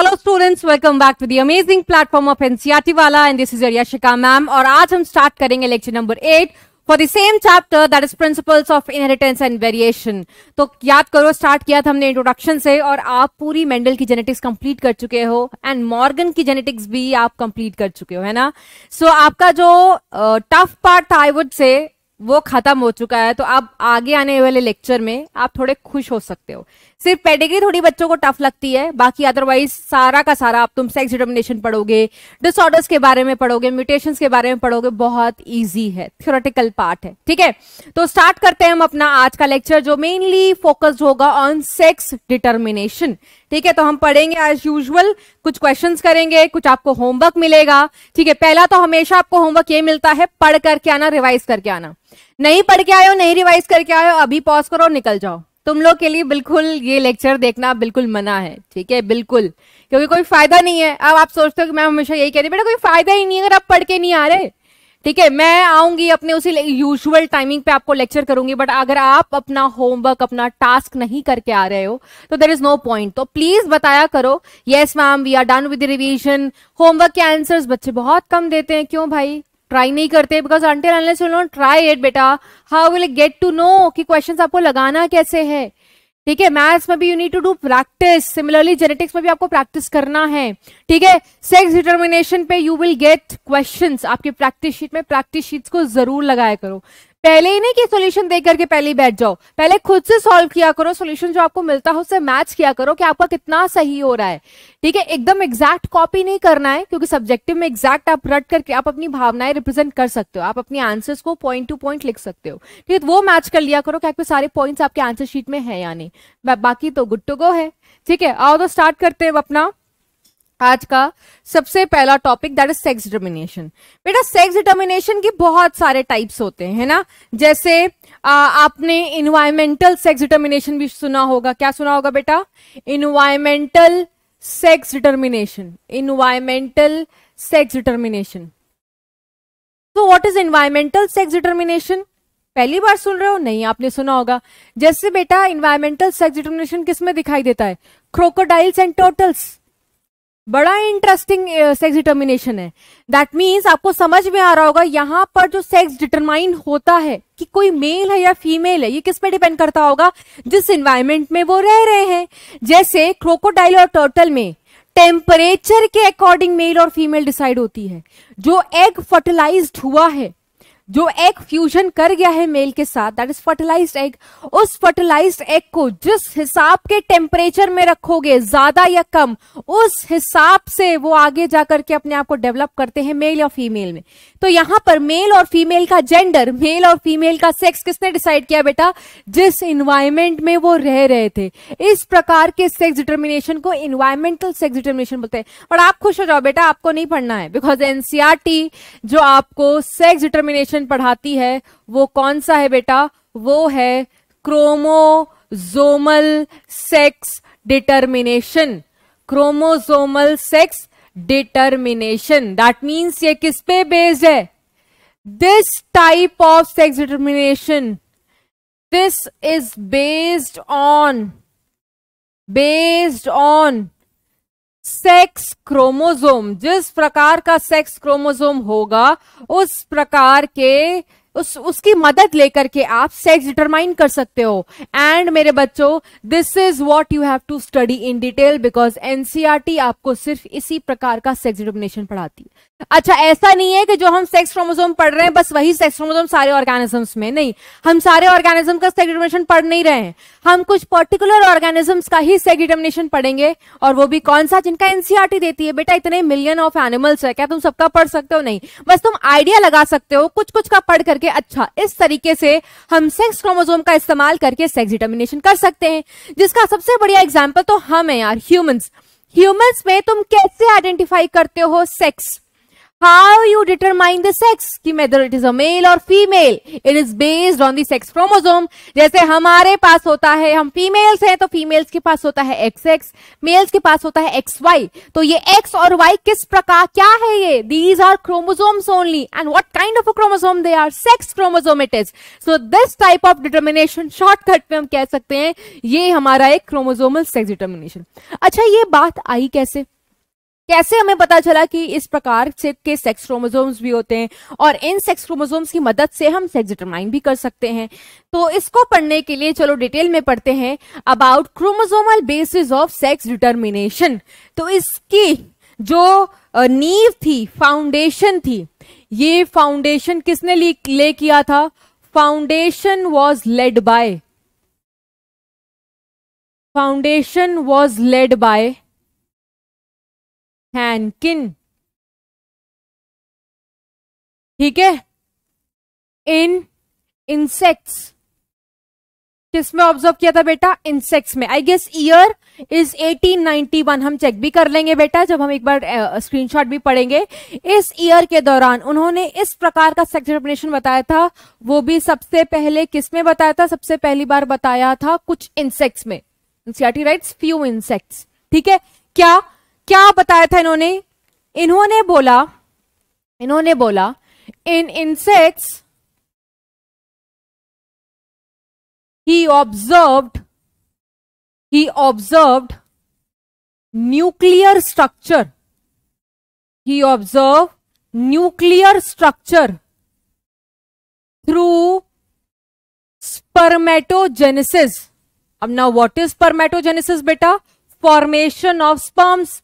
Hello students welcome back to the amazing platform of NCERT वाला and this is Yashika ma'am और आज हम start करेंगे lecture number eight for the same chapter that is principles of inheritance and variation तो याद करो start किया था हमने इंट्रोडक्शन से और आप पूरी मेंडल की जेनेटिक्स कंप्लीट कर चुके हो एंड मॉर्गन की जेनेटिक्स भी आप कंप्लीट कर चुके हो है ना सो so, आपका जो टफ पार्ट था आई वुड से वो खत्म हो चुका है तो आप आगे आने वाले लेक्चर में आप थोड़े खुश हो सकते हो सिर्फ पेडिग्री थोड़ी बच्चों को टफ लगती है बाकी अदरवाइज सारा का सारा आप तुम सेक्स डिटर्मिनेशन पढ़ोगे डिसऑर्डर्स के बारे में पढ़ोगे म्यूटेशंस के बारे में पढ़ोगे बहुत ईजी है थियोरेटिकल पार्ट है ठीक है तो स्टार्ट करते हैं हम अपना आज का लेक्चर जो मेनली फोकस्ड होगा ऑन सेक्स डिटर्मिनेशन ठीक है तो हम पढ़ेंगे एज यूजल कुछ क्वेश्चन करेंगे कुछ आपको होमवर्क मिलेगा ठीक है पहला तो हमेशा आपको होमवर्क ये मिलता है पढ़ करके आना रिवाइज करके आना नहीं पढ़ के आयो नहीं रिवाइज करके आयो अभी पॉज करो निकल जाओ तुम लोग के लिए बिल्कुल ये लेक्चर देखना बिल्कुल मना है ठीक है बिल्कुल क्योंकि कोई फायदा नहीं है अब आप सोचते हो कि मैं हमेशा यही कहती बेटा कोई फायदा ही नहीं है अगर आप पढ़ के नहीं आ रहे ठीक है मैं आऊंगी अपने उसी यूजुअल टाइमिंग पे आपको लेक्चर करूंगी बट अगर आप अपना होमवर्क अपना टास्क नहीं करके आ रहे हो तो देर इज नो पॉइंट तो प्लीज बताया करो yes ma'am we are done with revision homework के आंसर्स बच्चे बहुत कम देते हैं क्यों भाई ट्राई नहीं करते बिकॉज अंटिल ट्राई इट बेटा how will get to know कि क्वेश्चन आपको लगाना कैसे है ठीक है मैथ्स में भी you need to do practice similarly genetics में भी आपको प्रैक्टिस करना है ठीक है सेक्स डिटर्मिनेशन पे यू विल गेट क्वेश्चंस आपके प्रैक्टिस शीट में प्रैक्टिस शीट्स को जरूर लगाया करो पहले ही नहीं कि सॉल्यूशन दे करके पहले ही बैठ जाओ पहले खुद से सॉल्व किया करो सॉल्यूशन जो आपको मिलता है उससे मैच किया करो कि आपका कितना सही हो रहा है ठीक है एकदम एग्जैक्ट कॉपी नहीं करना है क्योंकि सब्जेक्टिव में एग्जैक्ट आप रट करके आप अपनी भावनाएं रिप्रेजेंट कर सकते हो आप अपने आंसर्स को पॉइंट टू पॉइंट लिख सकते हो ठीक है तो वो मैच कर लिया करो क्या सारे पॉइंट्स आपके आंसर शीट में है या नहीं बाकी तो गुड टू गो है ठीक है आओ तो स्टार्ट करते हैं अपना आज का सबसे पहला topic that is sex determination बेटा सेक्स डिटर्मिनेशन के बहुत सारे टाइप्स होते हैं ना जैसे आ, आपने इन्वायरमेंटल सेक्स डिटर्मिनेशन भी सुना होगा क्या सुना होगा बेटा environmental sex determination environmental sex determination तो what is environmental sex determination पहली बार सुन रहे हो नहीं आपने सुना होगा जैसे बेटा इन्वायरमेंटल सेक्स डिटर्मिनेशन किसमें दिखाई देता है क्रोकोडाइल्स एंड टोटल्स बड़ा इंटरेस्टिंग सेक्स डिटर्मिनेशन है दैट मीन्स आपको समझ में आ रहा होगा यहाँ पर जो सेक्स डिटरमाइन होता है कि कोई मेल है या फीमेल है ये किस पे डिपेंड करता होगा जिस इन्वायरमेंट में वो रह रहे हैं जैसे क्रोकोडाइल और टर्टल में टेम्परेचर के अकॉर्डिंग मेल और फीमेल डिसाइड होती है जो एग फर्टिलाइज्ड हुआ है जो एग फ्यूजन कर गया है मेल के साथ दैट इज फर्टिलाइज्ड एग उस फर्टिलाइज्ड एग को जिस हिसाब के टेम्परेचर में रखोगे ज्यादा या कम उस हिसाब से वो आगे जाकर के अपने आप को डेवलप करते हैं मेल या फीमेल में तो यहां पर मेल और फीमेल का जेंडर मेल और फीमेल का सेक्स किसने डिसाइड किया बेटा जिस इन्वायरमेंट में वो रह रहे थे इस प्रकार के सेक्स डिटर्मिनेशन को इन्वायरमेंटल सेक्स डिटर्मिनेशन बोलते हैं और आप खुश हो जाओ बेटा आपको नहीं पढ़ना है बिकॉज एनसीआरटी e जो आपको सेक्स डिटर्मिनेशन लेसन पढ़ाती है वो कौन सा है बेटा वो है chromosomal sex determination chromosomal sex determination that means ये किस पे बेस्ड है this type of sex determination this is based on based on sex chromosome जिस प्रकार का सेक्स क्रोमोजोम होगा उस प्रकार के उस उसकी मदद लेकर के आप सेक्स डिटरमाइन कर सकते हो एंड मेरे बच्चों this is what you have to study in detail because NCERT आपको सिर्फ इसी प्रकार का सेक्स डिटर्मिनेशन पढ़ाती है अच्छा ऐसा नहीं है कि जो हम सेक्स क्रोमोसोम पढ़ रहे हैं बस वही सेक्स क्रोमोसोम सारे ऑर्गेनिजम्स में नहीं हम सारे ऑर्गेनिज्म का सेग्रीमेशन पढ़ नहीं रहे हैं हम कुछ पर्टिकुलर ऑर्गेनिजम्स का ही सेग्रीमिनेशन पढ़ेंगे और वो भी कौन सा जिनका एनसीआरटी e देती है बेटा इतने मिलियन ऑफ एनिमल्स है क्या तुम सबका पढ़ सकते हो नहीं बस तुम आइडिया लगा सकते हो कुछ कुछ का पढ़ करके अच्छा इस तरीके से हम सेक्स क्रोमोजोम का इस्तेमाल करके सेक्स डिटर्मिनेशन कर सकते हैं जिसका सबसे बढ़िया एग्जाम्पल तो हम है यार ह्यूमन्स ह्यूमन्स में तुम कैसे आइडेंटिफाई करते हो sex how you determine the sex कि whether it is a male or female it is based on the sex chromosome जैसे हमारे पास होता है हम females हैं तो females के पास होता है XX males के पास होता है XY तो ये X और Y किस प्रकार क्या है ये these are chromosomes only and what kind of a chromosome they are sex chromosome it is so this type of determination shortcut में हम कह सकते हैं ये हमारा एक chromosomal sex determination अच्छा ये बात आई कैसे कैसे हमें पता चला कि इस प्रकार से के सेक्स क्रोमोजोम्स भी होते हैं और इन सेक्स क्रोमोजोम्स की मदद से हम सेक्स डिटरमाइन भी कर सकते हैं तो इसको पढ़ने के लिए चलो डिटेल में पढ़ते हैं about chromosomal basis of sex determination तो इसकी जो नींव थी फाउंडेशन थी ये फाउंडेशन किसने ले किया था foundation was laid by foundation was laid by Henking ठीक है इन इंसेक्ट्स किसमें ऑब्जर्व किया था बेटा इंसेक्ट्स में आई गेस ईयर इज 1891 हम चेक भी कर लेंगे बेटा जब हम एक बार स्क्रीनशॉट uh, भी पढ़ेंगे इस ईयर के दौरान उन्होंने इस प्रकार का सेक्स बताया था वो भी सबसे पहले किसमें बताया था सबसे पहली बार बताया था कुछ इंसेक्ट्स में राइट फ्यू इंसेक्ट्स ठीक है क्या क्या बताया था इन्होंने इन्होंने बोला इन्होंने बोला in insects he observed he observed nuclear structure he observe nuclear structure through spermatogenesis अब ना व्हाट इज स्पर्मेटोजेनेसिस बेटा फॉर्मेशन ऑफ स्पर्म्स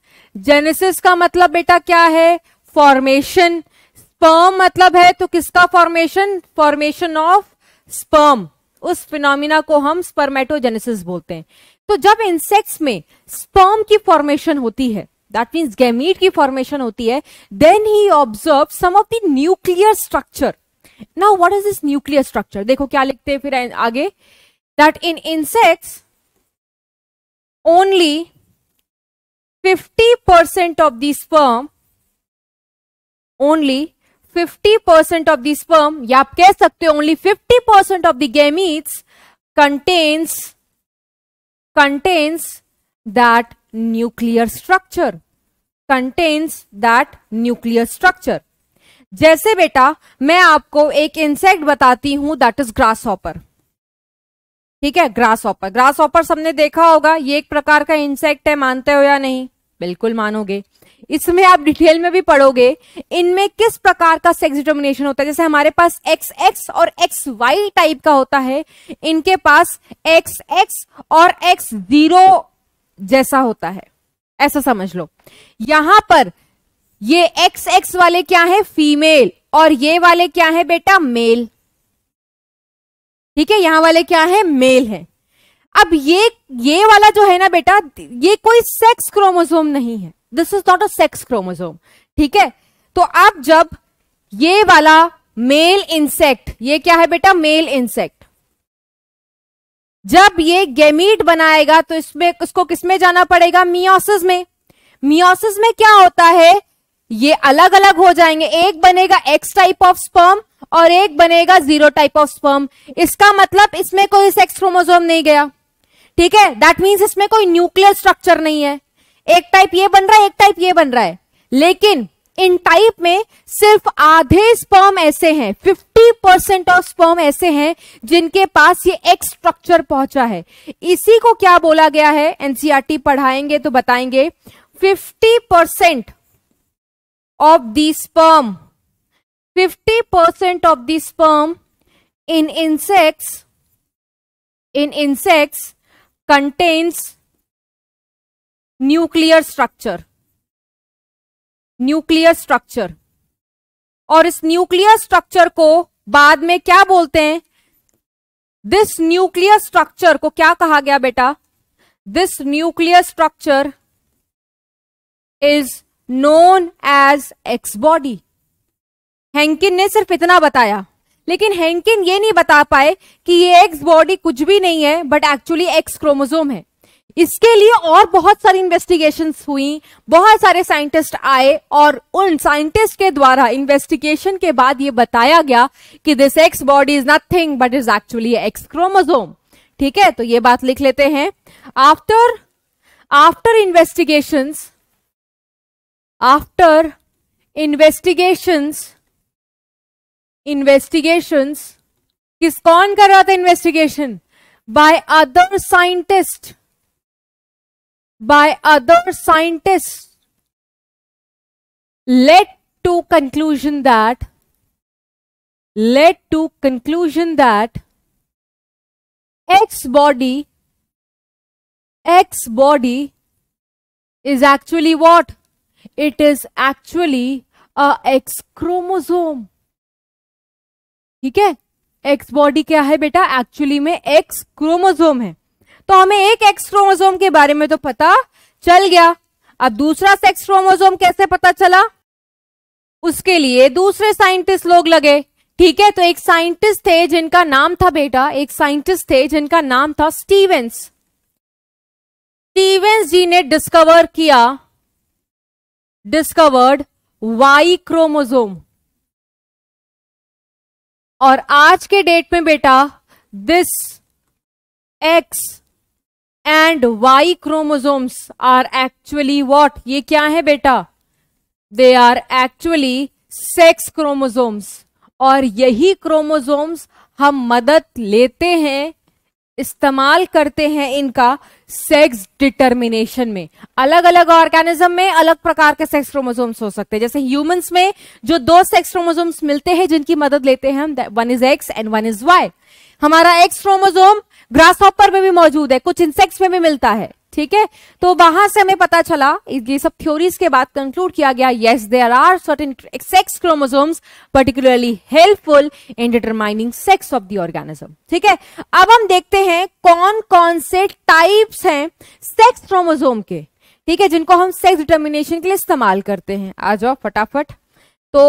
जेनेसिस का मतलब बेटा क्या है फॉर्मेशन स्पर्म मतलब है तो किसका फॉर्मेशन फॉर्मेशन ऑफ स्पर्म उस फिनोमिना को हम स्पर्मेटोजेनेसिस बोलते हैं तो जब इंसेक्ट्स में स्पर्म की फॉर्मेशन होती है दैट मीन्स गैमीट की फॉर्मेशन होती है then he observe some of the nuclear structure now what is this nuclear structure देखो क्या लिखते हैं फिर आगे that in insects only 50% of the sperm only 50% of the sperm ya aap keh sakte हो only 50% of the gametes contains contains that nuclear structure contains that nuclear structure जैसे बेटा मैं आपको एक इंसेक्ट बताती हूं दैट इज ग्रास हॉपर ठीक है ग्रास ऑपर ग्रास ऑपर सबने देखा होगा ये एक प्रकार का इंसेक्ट है मानते हो या नहीं बिल्कुल मानोगे इसमें आप डिटेल में भी पढ़ोगे इनमें किस प्रकार का सेक्स डिटर्मिनेशन होता है जैसे हमारे पास एक्स एक्स और एक्स वाई टाइप का होता है इनके पास एक्स एक्स और एक्स जीरो जैसा होता है ऐसा समझ लो यहां पर ये एक्स एक्स वाले क्या है फीमेल और ये वाले क्या है बेटा मेल ठीक है यहाँ वाले क्या है मेल है अब ये ये वाला जो है ना बेटा ये कोई सेक्स क्रोमोजोम नहीं है this is not a sex chromosome ठीक है तो अब जब ये वाला मेल इंसेक्ट ये क्या है बेटा मेल इंसेक्ट जब ये गेमीट बनाएगा तो इसमें इसको किसमें जाना पड़ेगा मियोसिस में मियोसिस में क्या होता है ये अलग अलग हो जाएंगे एक बनेगा एक्स टाइप ऑफ स्पर्म और एक बनेगा जीरो टाइप ऑफ स्पर्म इसका मतलब इसमें कोई सेक्स क्रोमोजोम नहीं गया ठीक है दैट मीन्स इसमें कोई न्यूक्लियर स्ट्रक्चर नहीं है एक टाइप ये बन रहा है एक टाइप ये बन रहा है लेकिन इन टाइप में सिर्फ आधे स्पर्म ऐसे हैं 50 परसेंट ऑफ स्पर्म ऐसे हैं जिनके पास ये एक्स स्ट्रक्चर पहुंचा है इसी को क्या बोला गया है एनसीआरटी e पढ़ाएंगे तो बताएंगे 50 percent of the sperm. 50% of the sperm in insects in insects contains nuclear structure nuclear structure और इस न्यूक्लियर स्ट्रक्चर को बाद में क्या बोलते हैं दिस न्यूक्लियर स्ट्रक्चर को क्या कहा गया बेटा this nuclear structure is known as X body Henking ने सिर्फ इतना बताया लेकिन हैंकिन ये नहीं बता पाए कि ये एक्स बॉडी कुछ भी नहीं है बट एक्चुअली एक्स क्रोमोजोम है इसके लिए और बहुत सारी इन्वेस्टिगेशन हुई बहुत सारे साइंटिस्ट आए और उन साइंटिस्ट के द्वारा इन्वेस्टिगेशन के बाद ये बताया गया कि this X body is nothing but is actually X chromosome ठीक है तो ये बात लिख लेते हैं after after investigations after investigations investigations किस कौन कर रहा था investigation? by other scientists by other scientists led to conclusion that led to conclusion that x body x body is actually what it is actually a X chromosome. ठीक है x body क्या है बेटा एक्चुअली में X chromosome है तो हमें एक एक्स क्रोमोजोम के बारे में तो पता चल गया अब दूसरा सेक्स क्रोमोजोम कैसे पता चला उसके लिए दूसरे साइंटिस्ट लोग लगे ठीक है तो एक साइंटिस्ट थे जिनका नाम था बेटा एक साइंटिस्ट थे जिनका नाम था स्टीवेंस स्टीवेंस जी ने डिस्कवर किया डिस्कवर्ड वाई क्रोमोजोम और आज के डेट में बेटा this X and Y chromosomes are actually what ये क्या है बेटा they are actually sex chromosomes और यही क्रोमोजोम्स हम मदद लेते हैं इस्तेमाल करते हैं इनका सेक्स डिटर्मिनेशन में अलग अलग ऑर्गेनिज्म में अलग प्रकार के सेक्स क्रोमोजोम्स हो सकते हैं जैसे ह्यूमंस में जो दो सेक्स क्रोमोजोम्स मिलते हैं जिनकी मदद लेते हैं हम one is X and one is Y हमारा एक्स क्रोमोजोम ग्रास ऑपर में भी मौजूद है कुछ इंसेक्ट्स में भी मिलता है ठीक है तो वहां से हमें पता चला ये सब थ्योरीज के बाद कंक्लूड किया गया yes there are certain sex chromosomes particularly helpful in determining sex of the organism ठीक है अब हम देखते हैं कौन कौन से टाइप्स हैं सेक्स क्रोमोसोम के ठीक है जिनको हम सेक्स डिटर्मिनेशन के लिए इस्तेमाल करते हैं आ जाओ फटाफट तो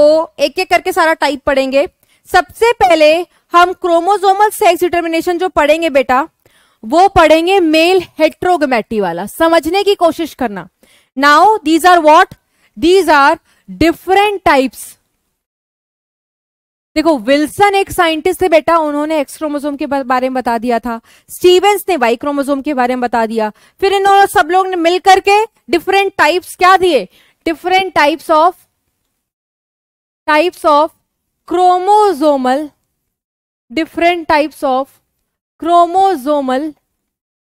एक एक करके सारा टाइप पढ़ेंगे सबसे पहले हम क्रोमोजोमल सेक्स डिटर्मिनेशन जो पढ़ेंगे बेटा वो पढ़ेंगे मेल हेट्रोगमेटी वाला समझने की कोशिश करना now these are what these are different types देखो विल्सन एक साइंटिस्ट थे बेटा उन्होंने एक्स क्रोमोसोम के बारे में बता दिया था स्टीवेंस ने वाई क्रोमोसोम के बारे में बता दिया फिर इन्होंने सब लोग ने मिलकर के डिफरेंट टाइप्स क्या दिए different types of types of chromosomal different types of chromosomal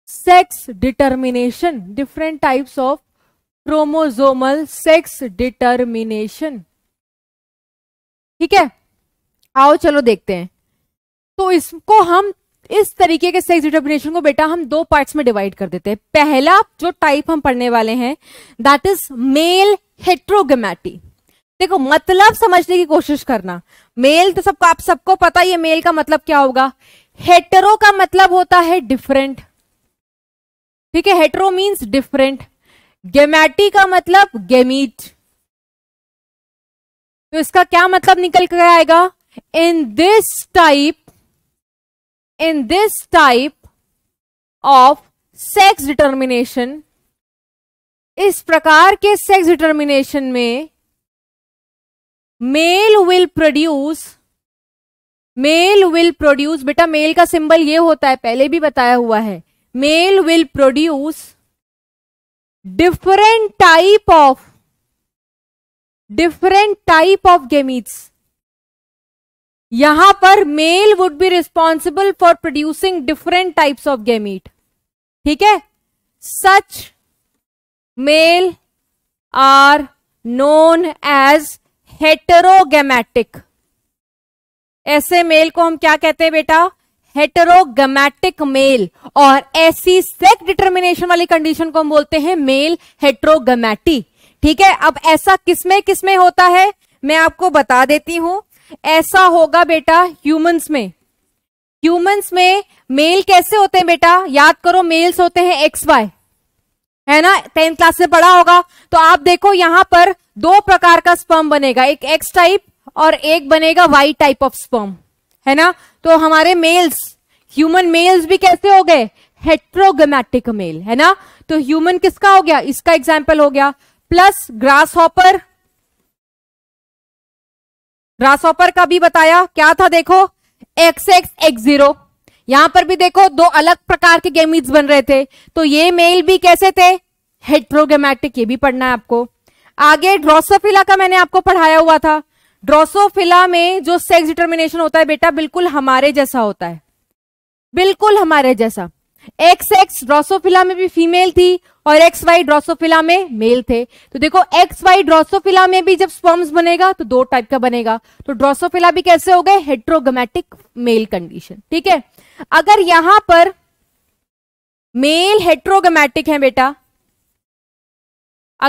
sex determination different types of chromosomal sex determination ठीक है आओ चलो देखते हैं तो इसको हम इस तरीके के सेक्स डिटर्मिनेशन को बेटा हम दो पार्ट्स में डिवाइड कर देते हैं पहला जो टाइप हम पढ़ने वाले हैं दैट इज मेल हेट्रोगेमेटी देखो मतलब समझने की कोशिश करना मेल तो सबको आप सबको पता है मेल का मतलब क्या होगा हेटरो का मतलब होता है डिफरेंट ठीक है हेटरो मींस डिफरेंट गेमैटी का मतलब गेमीट तो इसका क्या मतलब निकल कर आएगा in this type in this type of sex determination इस प्रकार के सेक्स डिटर्मिनेशन में male will produce male will produce बेटा मेल का सिंबल ये होता है पहले भी बताया हुआ है male will produce different type of different type of gametes यहां पर male would be responsible for producing different types of gamete ठीक है such male are known as heterogametic ऐसे मेल को हम क्या कहते हैं बेटा हेटेरोगमेटिक मेल और ऐसी सेक डिटर्मिनेशन वाली कंडीशन को हम बोलते हैं मेल हेट्रोगमेटी ठीक है अब ऐसा किसमें किसमें होता है मैं आपको बता देती हूं ऐसा होगा बेटा ह्यूमंस में ह्यूमंस में मेल कैसे होते हैं बेटा याद करो मेल्स होते हैं एक्स वाई है ना टेंथ क्लास से पढ़ा होगा तो आप देखो यहां पर दो प्रकार का स्पर्म बनेगा एक एक्स टाइप और एक बनेगा वाई टाइप ऑफ स्पर्म है ना तो हमारे मेल्स ह्यूमन मेल्स भी कैसे हो गए हेट्रोगमेटिक मेल है ना तो ह्यूमन किसका हो गया इसका एग्जाम्पल हो गया plus grasshopper grasshopper का भी बताया क्या था देखो एक्स एक्स एक्स जीरो यहां पर भी देखो दो अलग प्रकार के गेमिट्स बन रहे थे तो ये मेल भी कैसे थे हेट्रोगेमेटिक ये भी पढ़ना है आपको आगे ड्रोसोफिला का मैंने आपको पढ़ाया हुआ था ड्रोसोफिला में जो सेक्स डिटर्मिनेशन होता है बेटा बिल्कुल हमारे जैसा होता है बिल्कुल हमारे जैसा एक्स एक्स ड्रोसोफिला में भी फीमेल थी और एक्स वाई ड्रोसोफिला में मेल थे तो देखो एक्स वाई ड्रोसोफिला में भी जब स्पर्म्स बनेगा तो दो टाइप का बनेगा तो ड्रोसोफिला भी कैसे हो गए हेट्रोगमेटिक मेल कंडीशन ठीक है अगर यहां पर मेल हेट्रोगमेटिक है बेटा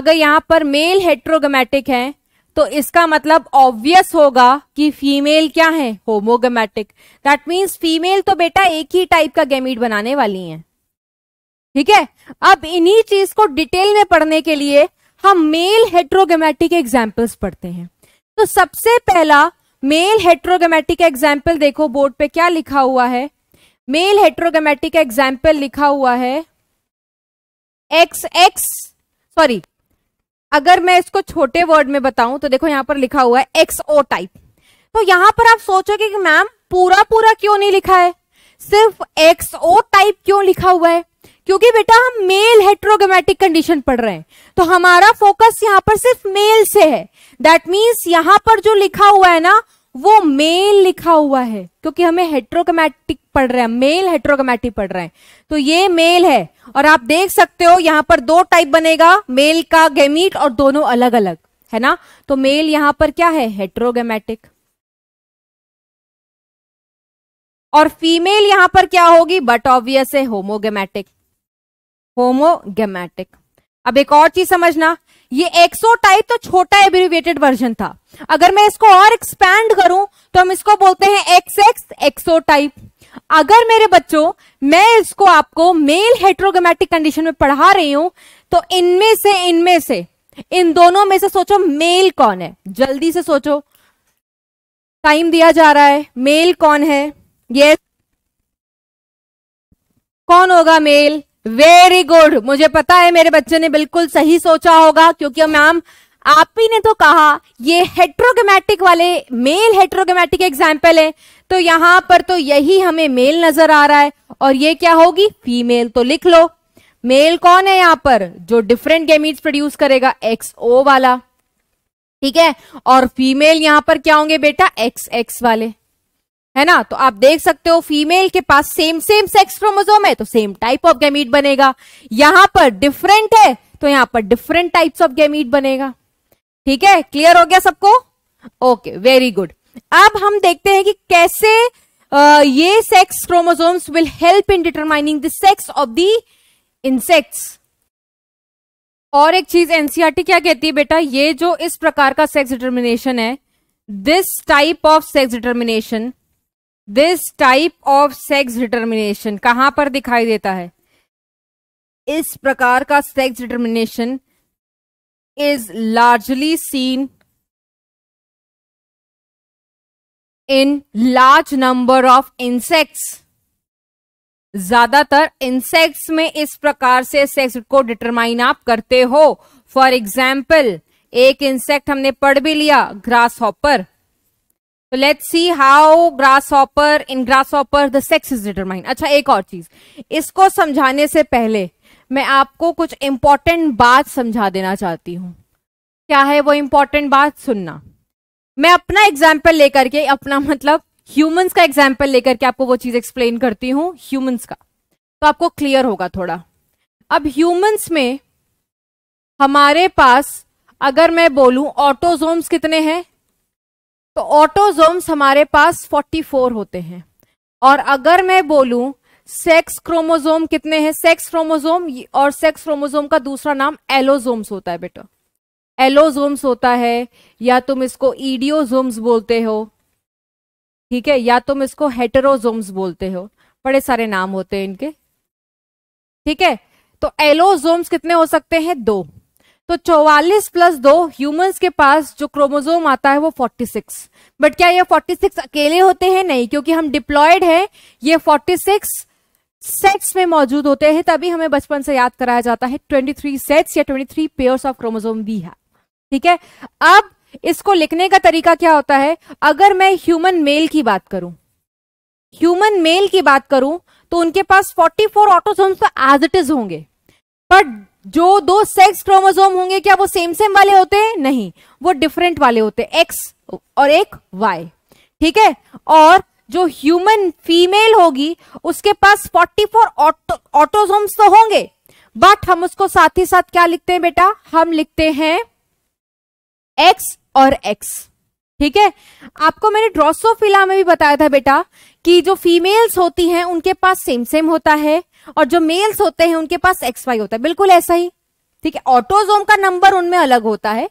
अगर यहां पर मेल हेट्रोगमेटिक है तो इसका मतलब ऑब्वियस होगा कि फीमेल क्या है होमोगेमेटिक दैट मीन्स फीमेल तो बेटा एक ही टाइप का गेमीट बनाने वाली है ठीक है अब इन्हीं चीज को डिटेल में पढ़ने के लिए हम मेल हेट्रोगेमेटिक एग्जाम्पल्स पढ़ते हैं तो सबसे पहला मेल हेट्रोगेमेटिक एग्जाम्पल देखो बोर्ड पे क्या लिखा हुआ है मेल हेट्रोगेमेटिक एग्जाम्पल लिखा हुआ है एक्स एक्स सॉरी अगर मैं इसको छोटे वर्ड में बताऊं तो देखो यहाँ पर लिखा हुआ है एक्सओ टाइप तो यहां पर आप सोचोगे कि मैम पूरा पूरा क्यों नहीं लिखा है सिर्फ एक्सओ टाइप क्यों लिखा हुआ है क्योंकि बेटा हम मेल हेट्रोगेमेटिक कंडीशन पढ़ रहे हैं तो हमारा फोकस यहाँ पर सिर्फ मेल से है दैट मीन्स यहाँ पर जो लिखा हुआ है ना वो मेल लिखा हुआ है क्योंकि हमें हेट्रोकमेटिक पढ़ रहे हैं मेल हेट्रोकमेटिक पढ़ रहे हैं तो ये मेल है और आप देख सकते हो यहां पर दो टाइप बनेगा मेल का गेमीट और दोनों अलग अलग है ना तो मेल यहां पर क्या है हेट्रोगेमेटिक और फीमेल यहां पर क्या होगी बट ऑब्वियस है होमोगेमेटिक होमोगेमेटिक अब एक और चीज समझना ये एक्सोटाइप तो छोटा एब्रिविएटेड वर्जन था अगर मैं इसको और एक्सपैंड करूं तो हम इसको बोलते हैं एक्स एक्स एक्सोटाइप अगर मेरे बच्चों मैं इसको आपको मेल हेट्रोगेमेटिक कंडीशन में पढ़ा रही हूं तो इनमें से इनमें से इन दोनों में से सोचो मेल कौन है जल्दी से सोचो टाइम दिया जा रहा है मेल कौन है ये कौन होगा मेल वेरी गुड मुझे पता है मेरे बच्चे ने बिल्कुल सही सोचा होगा क्योंकि मैम आप ही ने तो कहा ये हेट्रोगेमेटिक वाले मेल हेट्रोगेमेटिक एग्जाम्पल है तो यहां पर तो यही हमें मेल नजर आ रहा है और ये क्या होगी फीमेल तो लिख लो मेल कौन है यहां पर जो डिफरेंट गेमीट्स प्रोड्यूस करेगा एक्स ओ वाला ठीक है और फीमेल यहां पर क्या होंगे बेटा एक्स एक्स वाले है ना तो आप देख सकते हो फीमेल के पास सेम सेम सेक्स क्रोमोजोम है तो सेम टाइप ऑफ गैमीट बनेगा यहां पर डिफरेंट है तो यहां पर डिफरेंट टाइप्स ऑफ गैमीट बनेगा ठीक है क्लियर हो गया सबको ओके वेरी गुड अब हम देखते हैं कि कैसे आ, ये sex chromosomes will help in determining the sex of the insects और एक चीज एनसीआरटी e क्या कहती है बेटा ये जो इस प्रकार का सेक्स डिटर्मिनेशन है this type of sex determination this type of sex determination कहां पर दिखाई देता है इस प्रकार का sex determination is largely seen in large number of insects ज्यादातर इंसेक्ट्स में इस प्रकार से सेक्स को डिटरमाइन आप करते हो फॉर एग्जाम्पल एक इंसेक्ट हमने पढ़ भी लिया ग्रास हॉपर तो let's see how grasshopper in grasshopper the sex is determined अच्छा एक और चीज इसको समझाने से पहले मैं आपको कुछ इंपॉर्टेंट बात समझा देना चाहती हूँ क्या है वो इंपॉर्टेंट बात सुनना मैं अपना एग्जाम्पल लेकर के अपना मतलब ह्यूमंस का एग्जाम्पल लेकर के आपको वो चीज एक्सप्लेन करती हूँ ह्यूमंस का तो आपको क्लियर होगा थोड़ा अब ह्यूमंस में हमारे पास अगर मैं बोलूं ऑटोजोम्स कितने हैं तो ऑटोजोम्स हमारे पास 44 होते हैं और अगर मैं बोलूं सेक्स क्रोमोजोम कितने हैं सेक्स क्रोमोजोम और सेक्स क्रोमोजोम का दूसरा नाम एलोजोम्स होता है बेटा एलोजोम्स होता है या तुम इसको ईडियोजोम्स बोलते हो ठीक है या तुम इसको हेटरोजोम्स बोलते हो बड़े सारे नाम होते हैं इनके ठीक है तो एलोजोम्स कितने हो सकते हैं दो तो 44 प्लस दो ह्यूमंस के पास जो क्रोमोजोम आता है वो 46 बट क्या ये 46 अकेले होते हैं नहीं क्योंकि हम डिप्लॉयड है ये 46 सेट्स में मौजूद होते हैं तभी हमें बचपन से याद कराया जाता है 23 सेट्स या 23 पेयर्स ऑफ क्रोमोजोम भी है ठीक है अब इसको लिखने का तरीका क्या होता है अगर मैं ह्यूमन मेल की बात करूं ह्यूमन मेल की बात करूं तो उनके पास 44 four autosomes as it is होंगे बट जो दो सेक्स क्रोमोसोम होंगे क्या वो सेम सेम वाले होते हैं नहीं वो डिफरेंट वाले होते हैं एक्स और एक वाई ठीक है और जो ह्यूमन फीमेल होगी उसके पास 44 ऑटोजोम्स तो होंगे बट हम उसको साथ ही साथ क्या लिखते हैं बेटा हम लिखते हैं एक्स और एक्स ठीक है आपको मैंने ड्रोसोफिला में भी बताया था बेटा कि जो फीमेल्स होती हैं उनके पास सेम सेम होता है और जो मेल्स होते हैं उनके पास एक्स वाई होता है बिल्कुल ऐसा ही ठीक है ऑटोजोम का नंबर उनमें अलग होता है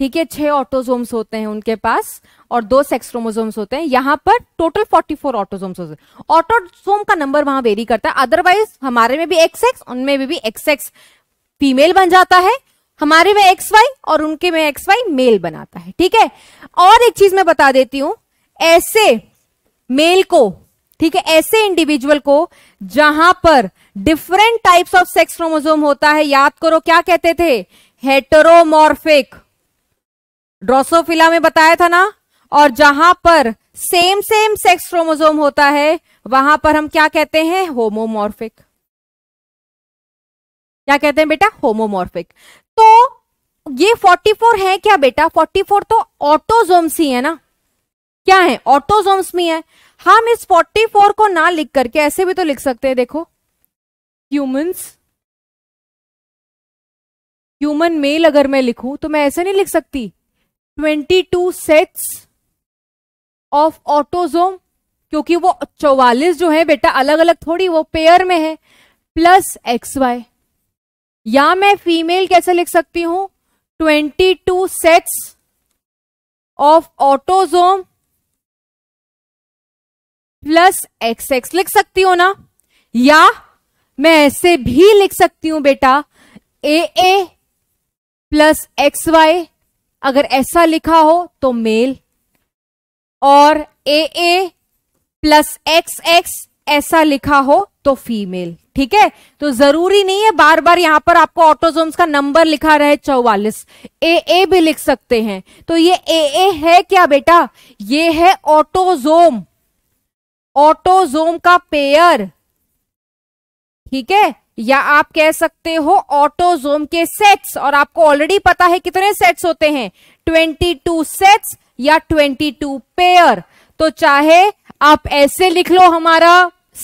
ठीक है छह ऑटोजोम्स होते हैं उनके पास और दो सेक्स क्रोमोजोम्स होते हैं यहां पर टोटल 44 ऑटोजोम्स होते हैं ऑटोजोम का नंबर वहां वेरी करता है अदरवाइज हमारे में भी एक्स एक्स उनमें भी एक्स एक्स फीमेल बन जाता है हमारे में एक्स वाई और उनके में एक्स वाई मेल बनाता है ठीक है और एक चीज मैं बता देती हूं ऐसे मेल को ठीक है ऐसे इंडिविजुअल को जहां पर different types of sex chromosome होता है याद करो क्या कहते थे हेटरोमॉर्फिक ड्रोसोफिला में बताया था ना और जहां पर सेम सेम सेक्स क्रोमोजोम होता है वहां पर हम क्या कहते हैं होमोमॉर्फिक क्या कहते हैं बेटा होमोमॉर्फिक तो ये 44 है क्या बेटा 44 तो ऑटोजोम्स ही है ना क्या है ऑटोजोम्स में है हम इस 44 को ना लिख करके ऐसे भी तो लिख सकते हैं देखो ह्यूमंस ह्यूमन मेल अगर मैं लिखूं तो मैं ऐसे नहीं लिख सकती 22 सेट्स ऑफ ऑटोजोम क्योंकि वो 44 जो है बेटा अलग अलग थोड़ी वो पेयर में है प्लस एक्स वाई या मैं फीमेल कैसे लिख सकती हूं twenty two sets of autosome plus X X लिख सकती हूं ना या मैं ऐसे भी लिख सकती हूं बेटा A A plus X Y अगर ऐसा लिखा हो तो मेल और A A plus X X ऐसा लिखा हो तो फीमेल ठीक है तो जरूरी नहीं है बार बार यहां पर आपको ऑटोजोम्स का नंबर लिखा रहे चौवालिस ए ए भी लिख सकते हैं तो ये ए ए है क्या बेटा ये है ऑटोजोम ऑटोजोम का पेयर ठीक है या आप कह सकते हो ऑटोजोम के सेट्स और आपको ऑलरेडी पता है कितने सेट्स होते हैं 22 सेट्स या 22 पेयर तो चाहे आप ऐसे लिख लो हमारा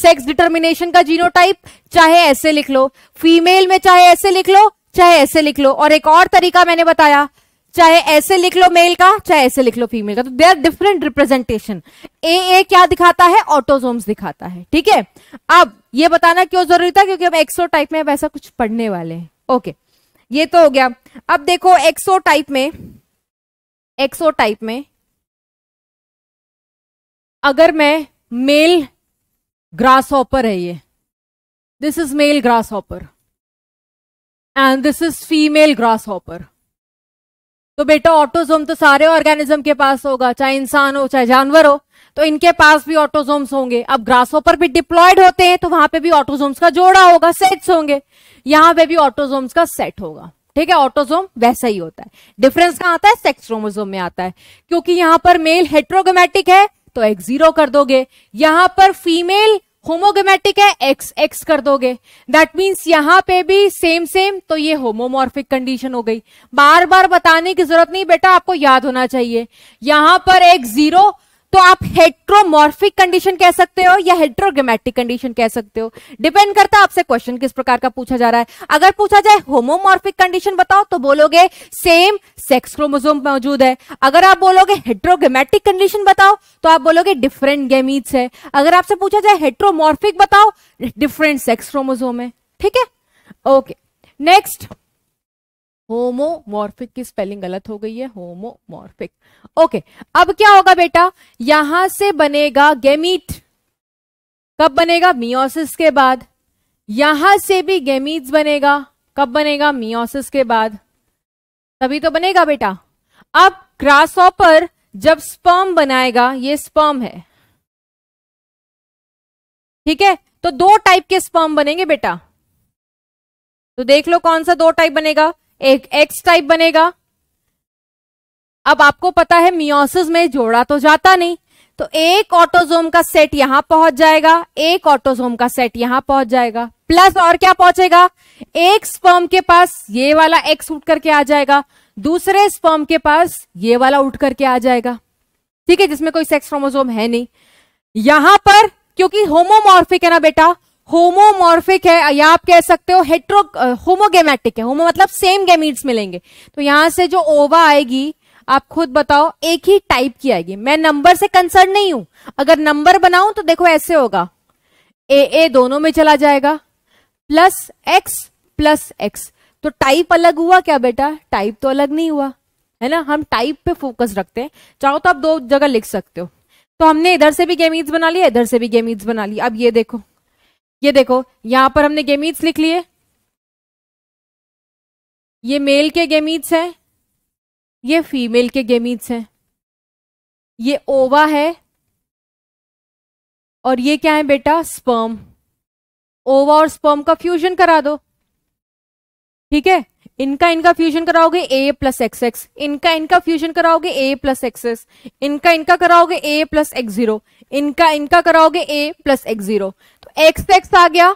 सेक्स डिटर्मिनेशन का जीनोटाइप चाहे ऐसे लिख लो फीमेल में चाहे ऐसे लिख लो चाहे ऐसे लिख लो और एक और तरीका मैंने बताया चाहे ऐसे लिख लो मेल का चाहे ऐसे लिख लो फीमेल का तो they are different representation A A क्या दिखाता है ऑटोजोम्स दिखाता है ठीक है अब ये बताना क्यों जरूरी था क्योंकि अब एक्सो टाइप में अब ऐसा कुछ पढ़ने वाले हैं ओके ये तो हो गया अब देखो एक्सो टाइप में एक्सो टाइप में अगर मैं मेल ग्रास हॉपर है ये this is male grasshopper and this is female grasshopper तो बेटा ऑटोजोम तो सारे ऑर्गेनिज्म के पास होगा चाहे इंसान हो चाहे जानवर हो तो इनके पास भी ऑटोजोम्स होंगे अब ग्रास ऑपर भी डिप्लॉयड होते हैं तो वहां पे भी ऑटोजोम्स का जोड़ा होगा सेट्स होंगे यहां पे भी ऑटोजोम्स का सेट होगा ठीक है ऑटोजोम वैसा ही होता है डिफरेंस कहां आता है सेक्स क्रोमोजोम में आता है क्योंकि यहां पर मेल हेट्रोगेटिक है तो एक्स जीरो कर दोगे यहां पर फीमेल होमोगेमेटिक है एक्स एक्स कर दोगे दैट मीन्स यहां पे भी सेम सेम तो ये होमोमॉर्फिक कंडीशन हो गई बार बार बताने की जरूरत नहीं बेटा आपको याद होना चाहिए यहां पर एक्स जीरो तो आप हेट्रोमॉर्फिक कंडीशन कह सकते हो या हेट्रोग्रामेटिक कंडीशन कह सकते हो डिपेंड करता है आपसे क्वेश्चन किस प्रकार का पूछा जा रहा है अगर पूछा जाए होमोमॉर्फिक कंडीशन बताओ तो बोलोगे सेम सेक्स क्रोमोसोम मौजूद है अगर आप बोलोगे हेट्रोग्रामेटिक कंडीशन बताओ तो आप बोलोगे डिफरेंट गेमीट्स है अगर आपसे पूछा जाए हेट्रोमॉर्फिक बताओ डिफरेंट सेक्स क्रोमोजोम है ठीक है ओके नेक्स्ट होमोमॉर्फिक की स्पेलिंग गलत हो गई है होमोमॉर्फिक ओके अब क्या होगा बेटा यहां से बनेगा गेमीट कब बनेगा मियोसिस के बाद यहां से भी गेमीट बनेगा कब बनेगा मियोसिस के बाद तभी तो बनेगा बेटा अब ग्रास ऑपर जब स्पर्म बनाएगा ये स्पर्म है ठीक है तो दो टाइप के स्पर्म बनेंगे बेटा तो देख लो कौन सा दो टाइप बनेगा एक एक्स टाइप बनेगा अब आपको पता है मियोसिस में जोड़ा तो जाता नहीं तो एक ऑटोजोम का सेट यहां पहुंच जाएगा एक ऑटोजोम का सेट यहां पहुंच जाएगा प्लस और क्या पहुंचेगा एक स्पर्म के पास ये वाला एक्स उठ करके आ जाएगा दूसरे स्पर्म के पास ये वाला उठ करके आ जाएगा ठीक है जिसमें कोई सेक्स क्रोमोजोम है नहीं यहां पर क्योंकि होमोमॉर्फिक है ना बेटा होमोमॉर्फिक है या आप कह सकते हो हेट्रो होमोगेमेटिक है होमो मतलब सेम गेमीट्स मिलेंगे तो यहां से जो ओवा आएगी आप खुद बताओ एक ही टाइप की आएगी मैं नंबर से कंसर्न नहीं हूं अगर नंबर बनाऊं तो देखो ऐसे होगा ए ए दोनों में चला जाएगा प्लस एक्स प्लस एक्स तो टाइप अलग हुआ क्या बेटा टाइप तो अलग नहीं हुआ है ना हम टाइप पे फोकस रखते हैं चाहो तो आप दो जगह लिख सकते हो तो हमने इधर से भी गेमीज बना लिया इधर से भी गेमीज बना लिया अब ये देखो ये देखो यहां पर हमने गेमीट्स लिख लिए ये मेल के गेमीट्स हैं ये फीमेल के गेमीट्स हैं ये ओवा है और ये क्या है बेटा स्पर्म ओवा और स्पर्म का फ्यूजन करा दो ठीक है इनका इनका फ्यूजन कराओगे ए प्लस एक्स एक्स इनका इनका फ्यूजन कराओगे ए प्लस एक्स एक्स इनका इनका कराओगे ए प्लस एक्स जीरो इनका इनका कराओगे ए प्लस एक्स जीरो तो एक्स एक्स आ गया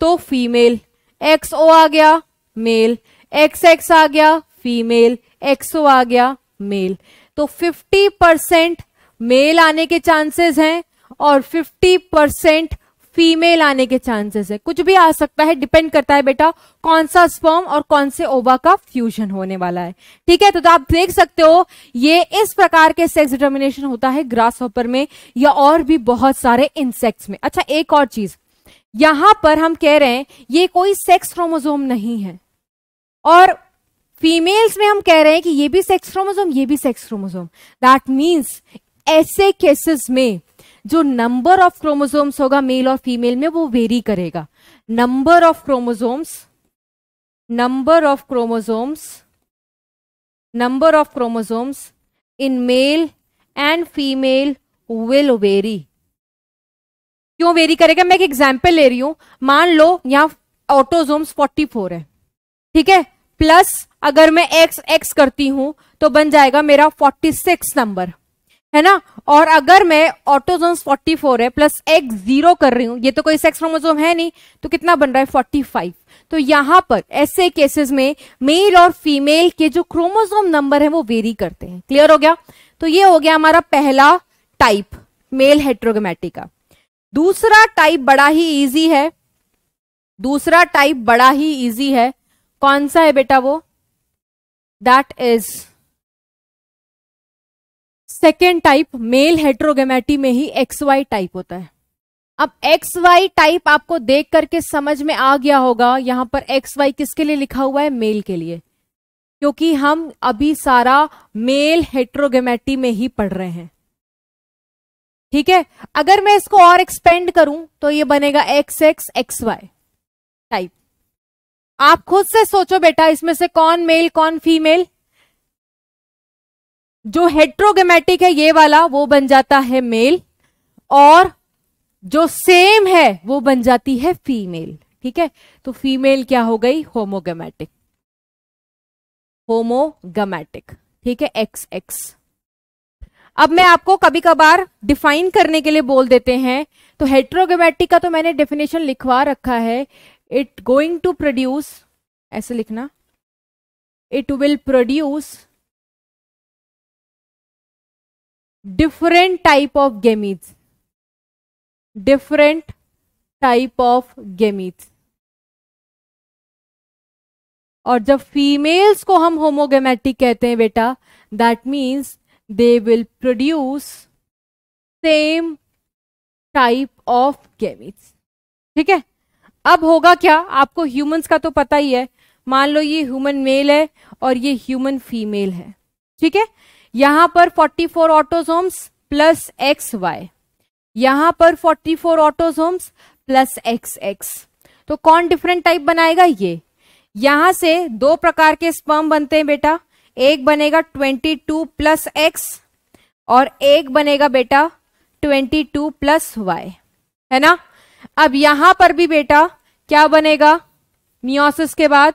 तो फीमेल एक्स ओ आ गया मेल एक्स एक्स आ गया फीमेल एक्स ओ आ गया मेल तो 50 परसेंट मेल आने के चांसेस हैं और 50 परसेंट फीमेल आने के चांसेस है कुछ भी आ सकता है डिपेंड करता है बेटा कौन सा स्पर्म और कौन से ओवा का फ्यूजन होने वाला है ठीक है तो, तो आप देख सकते हो ये इस प्रकार के सेक्स डिटर्मिनेशन होता है ग्रास ऑपर में या और भी बहुत सारे इंसेक्ट्स में अच्छा एक और चीज यहां पर हम कह रहे हैं ये कोई सेक्स क्रोमोजोम नहीं है और फीमेल्स में हम कह रहे हैं कि ये भी सेक्स क्रोमोजोम ये भी सेक्स क्रोमोजोम दैट मीन्स ऐसे केसेस में जो नंबर ऑफ क्रोमोजोम्स होगा मेल और फीमेल में वो वेरी करेगा number of chromosomes number of chromosomes number of chromosomes in male and female will vary क्यों वेरी करेगा मैं एक एग्जाम्पल ले रही हूं मान लो यहां ऑटोजोम्स 44 है ठीक है प्लस अगर मैं एक्स एक्स करती हूं तो बन जाएगा मेरा 46 नंबर है ना और अगर मैं ऑटोजोन 44 है प्लस एक्स जीरो कर रही हूं ये तो कोई सेक्स क्रोमोजोम है नहीं तो कितना बन रहा है 45 तो यहां पर ऐसे केसेस में मेल और फीमेल के जो क्रोमोजोम नंबर है वो वेरी करते हैं क्लियर हो गया तो ये हो गया हमारा पहला टाइप मेल हेट्रोगेमेटिक का दूसरा टाइप बड़ा ही ईजी है दूसरा टाइप बड़ा ही ईजी है कौन सा है बेटा वो that is second type male heterogamety में ही एक्स वाई टाइप होता है अब एक्स वाई टाइप आपको देख करके समझ में आ गया होगा यहां पर एक्स वाई किसके लिए लिखा हुआ है मेल के लिए क्योंकि हम अभी सारा मेल हेट्रोगेमेटी में ही पढ़ रहे हैं ठीक है अगर मैं इसको और एक्सपेंड करूं तो ये बनेगा X X X Y type आप खुद से सोचो बेटा इसमें से कौन मेल कौन फीमेल जो हेट्रोगेमेटिक है ये वाला वो बन जाता है मेल और जो सेम है वो बन जाती है फीमेल ठीक है तो फीमेल क्या हो गई होमोगेमेटिक होमोगेमेटिक ठीक है एक्स एक्स अब मैं आपको कभी कभार डिफाइन करने के लिए बोल देते हैं तो हेट्रोगेमेटिक का तो मैंने डेफिनेशन लिखवा रखा है इट गोइंग टू प्रोड्यूस ऐसे लिखना it will produce different type of gametes different type of gametes और जब फीमेल्स को हम होमोगेमेटिक कहते हैं बेटा that means they will produce same type of gametes ठीक है अब होगा क्या आपको ह्यूमंस का तो पता ही है मान लो ये ह्यूमन मेल है और ये ह्यूमन फीमेल है ठीक है यहां पर 44 ऑटोजोम्स प्लस एक्स वाई यहां पर 44 ऑटोजोम्स प्लस एक्स एक्स तो कौन डिफरेंट टाइप बनाएगा ये यहां से दो प्रकार के स्पर्म बनते हैं बेटा एक बनेगा 22 प्लस एक्स और एक बनेगा बेटा 22 प्लस वाई है ना अब यहां पर भी बेटा क्या बनेगा मियोसिस के बाद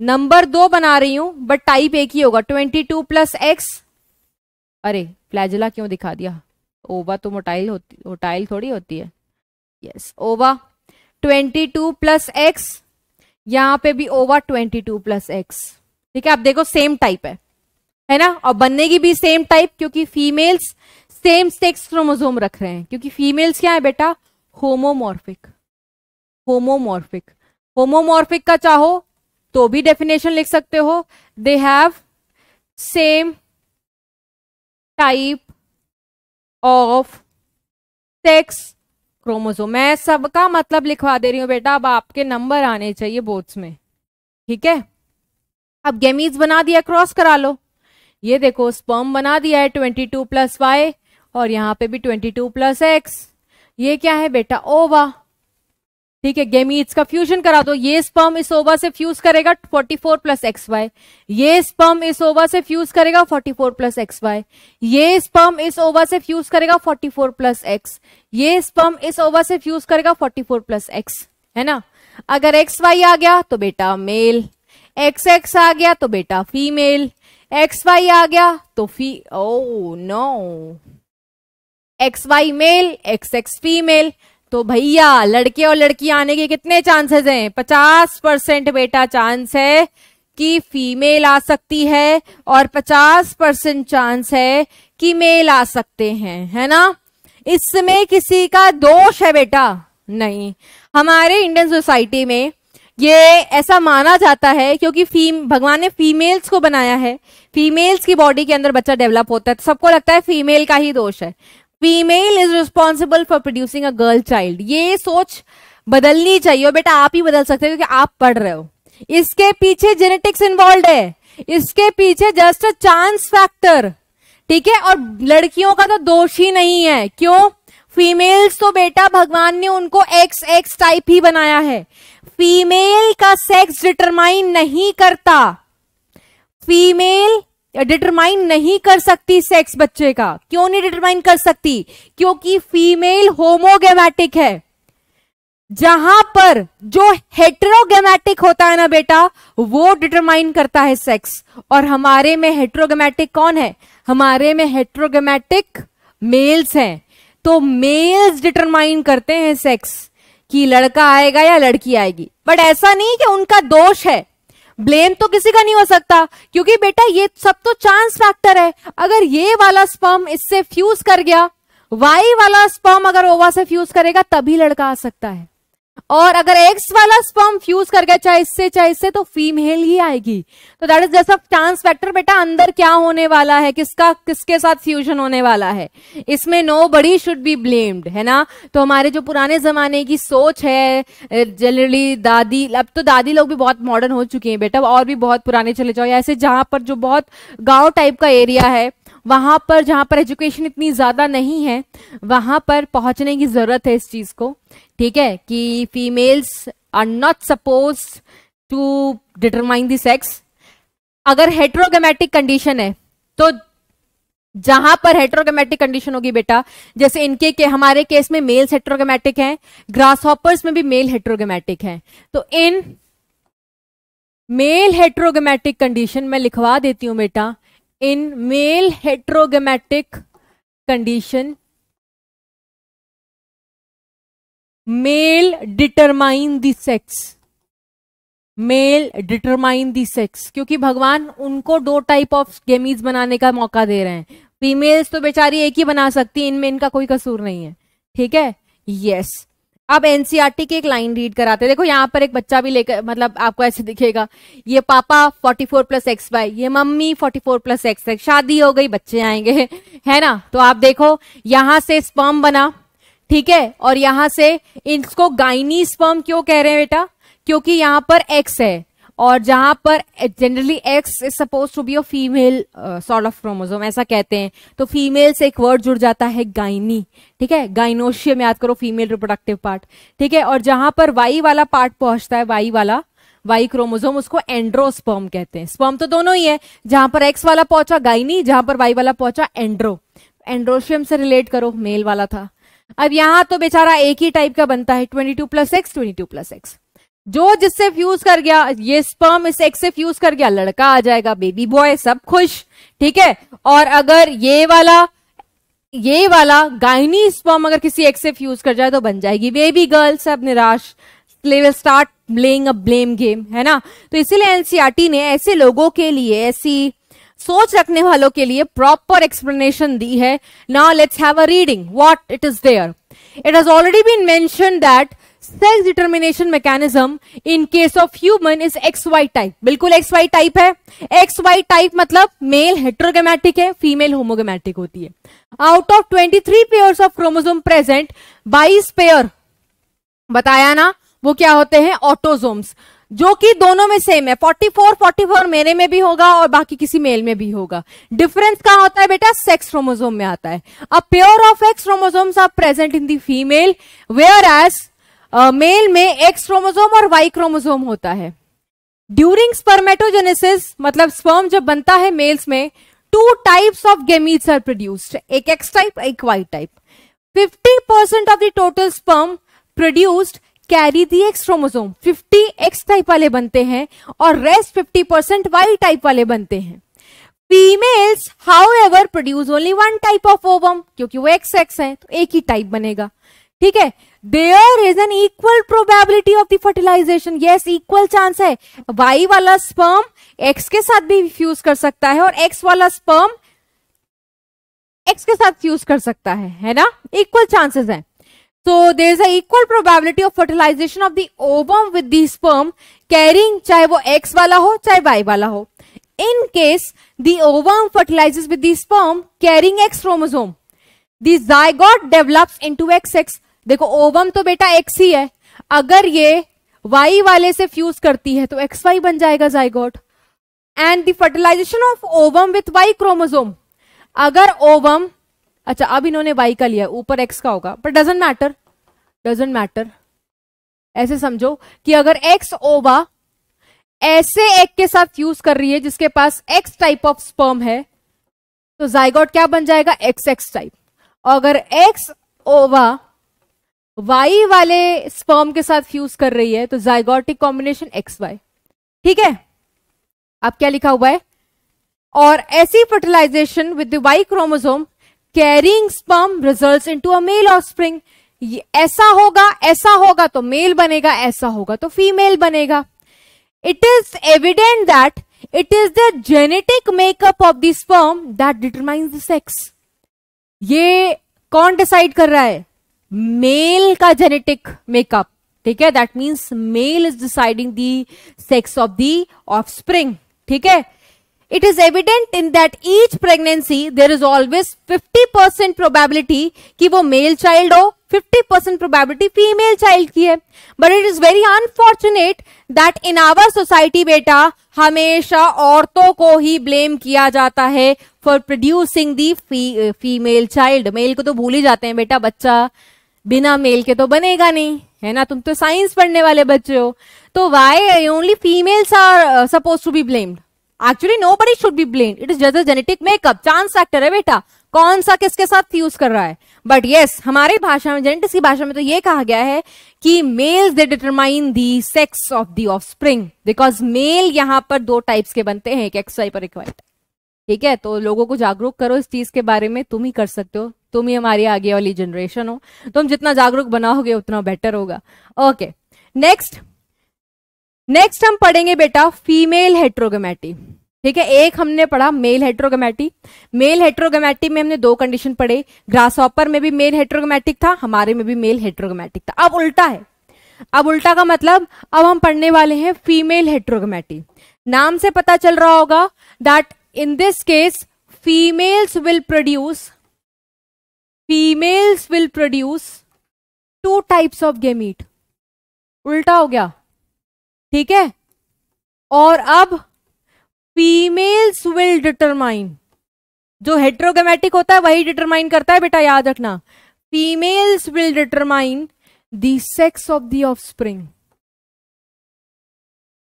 नंबर दो बना रही हूं बट टाइप एक ही होगा ट्वेंटी टू प्लस एक्स अरे फ्लैजला क्यों दिखा दिया ओवा तो मोटाइल होती मोटाइल थोड़ी होती है यस ओवा ट्वेंटी टू प्लस एक्स यहां पे भी ओवा ट्वेंटी टू प्लस एक्स ठीक है आप देखो सेम टाइप है है ना और बनने की भी सेम टाइप क्योंकि फीमेल्स सेम सेक्स क्रोमोजोम रख रहे हैं क्योंकि फीमेल्स क्या है बेटा होमोमोर्फिक होमोमोर्फिक होमोमोर्फिक का चाहो तो भी डेफिनेशन लिख सकते हो they have same type of sex chromosome मैं सबका मतलब लिखवा दे रही हूं बेटा अब आपके नंबर आने चाहिए बोर्ड्स में ठीक है अब गेमीज बना दिया क्रॉस करा लो ये देखो स्पर्म बना दिया है ट्वेंटी टू प्लस वाई और यहां पे भी ट्वेंटी टू प्लस एक्स ये क्या है बेटा ओवा ठीक है गेमीट्स का फ्यूजन करा दो ये स्पर्म इस ओवा से फ्यूज करेगा 44 फोर प्लस एक्स वाई ये स्पर्म इस ओवा से फ्यूज करेगा 44 फोर प्लस एक्स वाई ये स्पर्म इस ओवा से फ्यूज करेगा 44 फोर प्लस एक्स ये स्पर्म इस ओवा से फ्यूज करेगा 44 फोर प्लस एक्स है ना अगर एक्स वाई आ गया तो बेटा मेल एक्स एक्स आ गया तो बेटा फीमेल एक्स वाई आ गया तो फी oh no X Y male X X female तो भैया लड़के और लड़की आने के कितने चांसेस हैं पचास परसेंट बेटा चांस है कि फीमेल आ सकती है और पचास परसेंट चांस है कि मेल आ सकते हैं है ना इसमें किसी का दोष है बेटा नहीं हमारे इंडियन सोसाइटी में ये ऐसा माना जाता है क्योंकि फीम भगवान ने फीमेल्स को बनाया है फीमेल्स की बॉडी के अंदर बच्चा डेवलप होता है तो सबको लगता है फीमेल का ही दोष है female is responsible for producing a girl child ये सोच बदलनी चाहिए बेटा आप ही बदल सकते हो क्योंकि आप पढ़ रहे हो इसके पीछे जेनेटिक्स इन्वॉल्व है इसके पीछे जस्ट अ चांस फैक्टर ठीक है और लड़कियों का तो दोष ही नहीं है क्यों फीमेल्स तो बेटा भगवान ने उनको एक्स एक्स टाइप ही बनाया है फीमेल का सेक्स डिटरमाइन नहीं करता फीमेल डिटरमाइन नहीं कर सकती सेक्स बच्चे का क्यों नहीं डिटरमाइन कर सकती क्योंकि फीमेल होमोगेमेटिक है जहां पर जो हेट्रोगेमेटिक होता है ना बेटा वो डिटरमाइन करता है सेक्स और हमारे में हेट्रोगेमेटिक कौन है हमारे में हेट्रोगेमेटिक मेल्स हैं तो मेल्स डिटरमाइन करते हैं सेक्स कि लड़का आएगा या लड़की आएगी बट ऐसा नहीं कि उनका दोष है ब्लेम तो किसी का नहीं हो सकता क्योंकि बेटा ये सब तो चांस फैक्टर है अगर ये वाला स्पर्म इससे फ्यूज कर गया वाई वाला स्पर्म अगर ओवा से फ्यूज करेगा तभी लड़का आ सकता है और अगर एक्स वाला स्पर्म फ्यूज कर गया चाहे इससे चाहे इससे तो फीमेल ही आएगी तो that is just chance factor बेटा अंदर क्या होने वाला है किसका किसके साथ फ्यूजन होने वाला है इसमें नो बड़ी शुड बी ब्लेम्ड है ना तो हमारे जो पुराने जमाने की सोच है जनरली दादी अब तो दादी लोग भी बहुत मॉडर्न हो चुके हैं बेटा और भी बहुत पुराने चले जाओ ऐसे जहां पर जो बहुत गाँव टाइप का एरिया है वहां पर जहां पर एजुकेशन इतनी ज़्यादा नहीं है वहां पर पहुंचने की ज़रूरत है इस चीज़ को ठीक है कि females are not suppose to determine the sex अगर हेट्रोगेमेटिक कंडीशन है तो जहां पर हेट्रोगेमेटिक कंडीशन होगी बेटा जैसे इनके के हमारे केस में मेल्स हेट्रोगेमेटिक हैं ग्रास हॉपर्स में भी मेल हेट्रोगेमेटिक हैं तो इन मेल हेट्रोगेमेटिक कंडीशन में लिखवा देती हूं बेटा in male heterogametic condition male determine the sex male determine the sex क्योंकि भगवान उनको दो टाइप ऑफ गेमीज बनाने का मौका दे रहे हैं फीमेल्स तो बेचारी एक ही बना सकती है इनमें इनका कोई कसूर नहीं है ठीक है यस अब एनसीआरटी e की एक लाइन रीड कराते देखो यहाँ पर एक बच्चा भी लेकर मतलब आपको ऐसे दिखेगा ये पापा 44 प्लस एक्स वाई ये मम्मी 44 प्लस एक्स एक्स शादी हो गई बच्चे आएंगे है ना तो आप देखो यहां से स्पर्म बना ठीक है और यहां से इसको गाइनी स्पर्म क्यों कह रहे हैं बेटा क्योंकि यहां पर एक्स है और जहां पर generally X is suppose to be a female sort of chromosome ऐसा कहते हैं तो फीमेल से एक वर्ड जुड़ जाता है गाइनी ठीक है गाइनोशिय में याद करो फीमेल रिप्रोडक्टिव पार्ट ठीक है और जहां पर वाई वाला पार्ट पहुंचता है वाई वाला वाई क्रोमोजोम उसको एंड्रोस्पर्म कहते हैं स्पर्म तो दोनों ही है जहां पर एक्स वाला पहुंचा गाइनी जहां पर वाई वाला पहुंचा एंड्रो एंड्रोशियम से रिलेट करो मेल वाला था अब यहां तो बेचारा एक ही टाइप का बनता है twenty two plus X twenty two plus X जो जिससे फ्यूज कर गया ये स्पर्म इस एक से फ्यूज कर गया लड़का आ जाएगा बेबी बॉय सब खुश ठीक है और अगर ये वाला ये वाला गायनी स्पर्म अगर किसी एक से फ्यूज कर जाए तो बन जाएगी बेबी गर्ल सब निराश start playing a blame game है ना तो इसीलिए एनसीआरटी e ने ऐसे लोगों के लिए ऐसी सोच रखने वालों के लिए प्रॉपर एक्सप्लेनेशन दी है now let's have a reading what it is there it has already been mention that sex determination mechanism in case of human is X Y type बिल्कुल एक्स वाई टाइप है X Y type मतलब male heterogametic है female homogametic होती है out of 23 three pair of chromosome present 22 pair बताया ना वो क्या होते हैं ऑटोजोम्स जो कि दोनों में सेम है 44 44 मेरे में भी होगा और बाकी किसी मेल में भी होगा डिफरेंस कहा होता है बेटा सेक्स क्रोमोजोम में आता है a pair of X chromosomes are present in the female whereas male में एक्स क्रोमोजोम और वाई क्रोमोजोम होता है ड्यूरिंग स्पर्मेटोजेनेसिस मतलब स्पर्म जब बनता है मेल्स में two types of gametes are produced एक एक्स टाइप एक Y type 50 percent of the total sperm produced carry the X chromosome 50 X type वाले बनते हैं और रेस्ट 50 परसेंट वाई टाइप वाले बनते हैं females however produce only one type of ovum क्योंकि वो एक्स एक्स है तो एक ही टाइप बनेगा ठीक है there is an equal probability of the fertilisation yes equal chance है वाई वाला स्पर्म एक्स के साथ भी फ्यूज कर सकता है और एक्स वाला स्पर्म एक्स के साथ फ्यूज कर सकता है है ना इक्वल चांसेस है so there is equal probability of fertilisation of the ovum with the sperm carrying चाहे वो एक्स वाला हो चाहे वाई वाला हो in case the ovum fertilises with the sperm carrying X chromosome the zygote develops into X X देखो ovum तो बेटा एक्स ही है अगर ये वाई वाले से फ्यूज करती है तो एक्स वाई बन जाएगा zygote and the fertilisation of ovum with Y chromosome अगर ओवम अच्छा अब इन्होंने वाई का लिया ऊपर एक्स का होगा पर डजेंट मैटर डजेंट मैटर ऐसे समझो कि अगर एक्स ओवा ऐसे एक के साथ फ्यूज कर रही है जिसके पास एक्स टाइप ऑफ स्पर्म है तो जाइगोट क्या बन जाएगा एक्स एक्स टाइप अगर एक्स ओवा वाई वाले स्पर्म के साथ फ्यूज कर रही है तो जाइगोटिक कॉम्बिनेशन एक्स वाई ठीक है अब क्या लिखा हुआ है और ऐसी fertilisation with the Y chromosome carrying sperm result into a male of ऐसा होगा ऐसा होगा तो मेल बनेगा ऐसा होगा तो फीमेल बनेगा it is evident that it is the genetic makeup of the sperm that determines the sex ये कौन डिसाइड कर रहा है मेल का जेनेटिक मेकअप ठीक है that means male is deciding the sex of the offspring ठीक है it is evident in that each pregnancy there is always 50% percent probability की वो मेल चाइल्ड हो 50% परसेंट प्रोबेबिलिटी फीमेल चाइल्ड की है but it is very unfortunate that in our society बेटा हमेशा औरतों को ही ब्लेम किया जाता है for producing the female child male को तो भूल ही जाते हैं बेटा बच्चा बिना मेल के तो बनेगा नहीं है ना तुम तो साइंस पढ़ने वाले बच्चे हो तो why only females are suppose to be blamed actually nobody should be blamed it is just genetic makeup chance factor है बेटा कौन सा किसके साथ यूज कर रहा है बट यस yes, हमारे भाषा में जेनेटिक्स की भाषा में तो ये कहा गया है कि males they determine the sex of the offspring because male यहां पर दो टाइप्स के बनते हैं एक एक्स वाइप और एक वाइट ठीक है तो लोगों को जागरूक करो इस चीज के बारे में तुम ही कर सकते हो तुम ही हमारी आगे वाली जनरेशन हो तुम जितना जागरूक बनाओगे उतना बेटर होगा ओके नेक्स्ट नेक्स्ट हम पढ़ेंगे बेटा फीमेल हेट्रोगेमेटी ठीक है एक हमने पढ़ा मेल हेट्रोगेमेटी मेल हेट्रोगेमेटी में हमने दो कंडीशन पढ़े ग्रास ऑपर में भी मेल हेट्रोगेमेटिक था हमारे में भी मेल हेट्रोगेमेटिक था अब उल्टा है अब उल्टा का मतलब अब हम पढ़ने वाले हैं फीमेल हेट्रोगेमेटी नाम से पता चल रहा होगा that in this case females will produce females will produce two types of gamete उल्टा हो गया ठीक है और अब फीमेल्स विल डिटरमाइन जो हेट्रोगेमेटिक होता है वही डिटरमाइन करता है बेटा याद रखना females will determine the sex of the offspring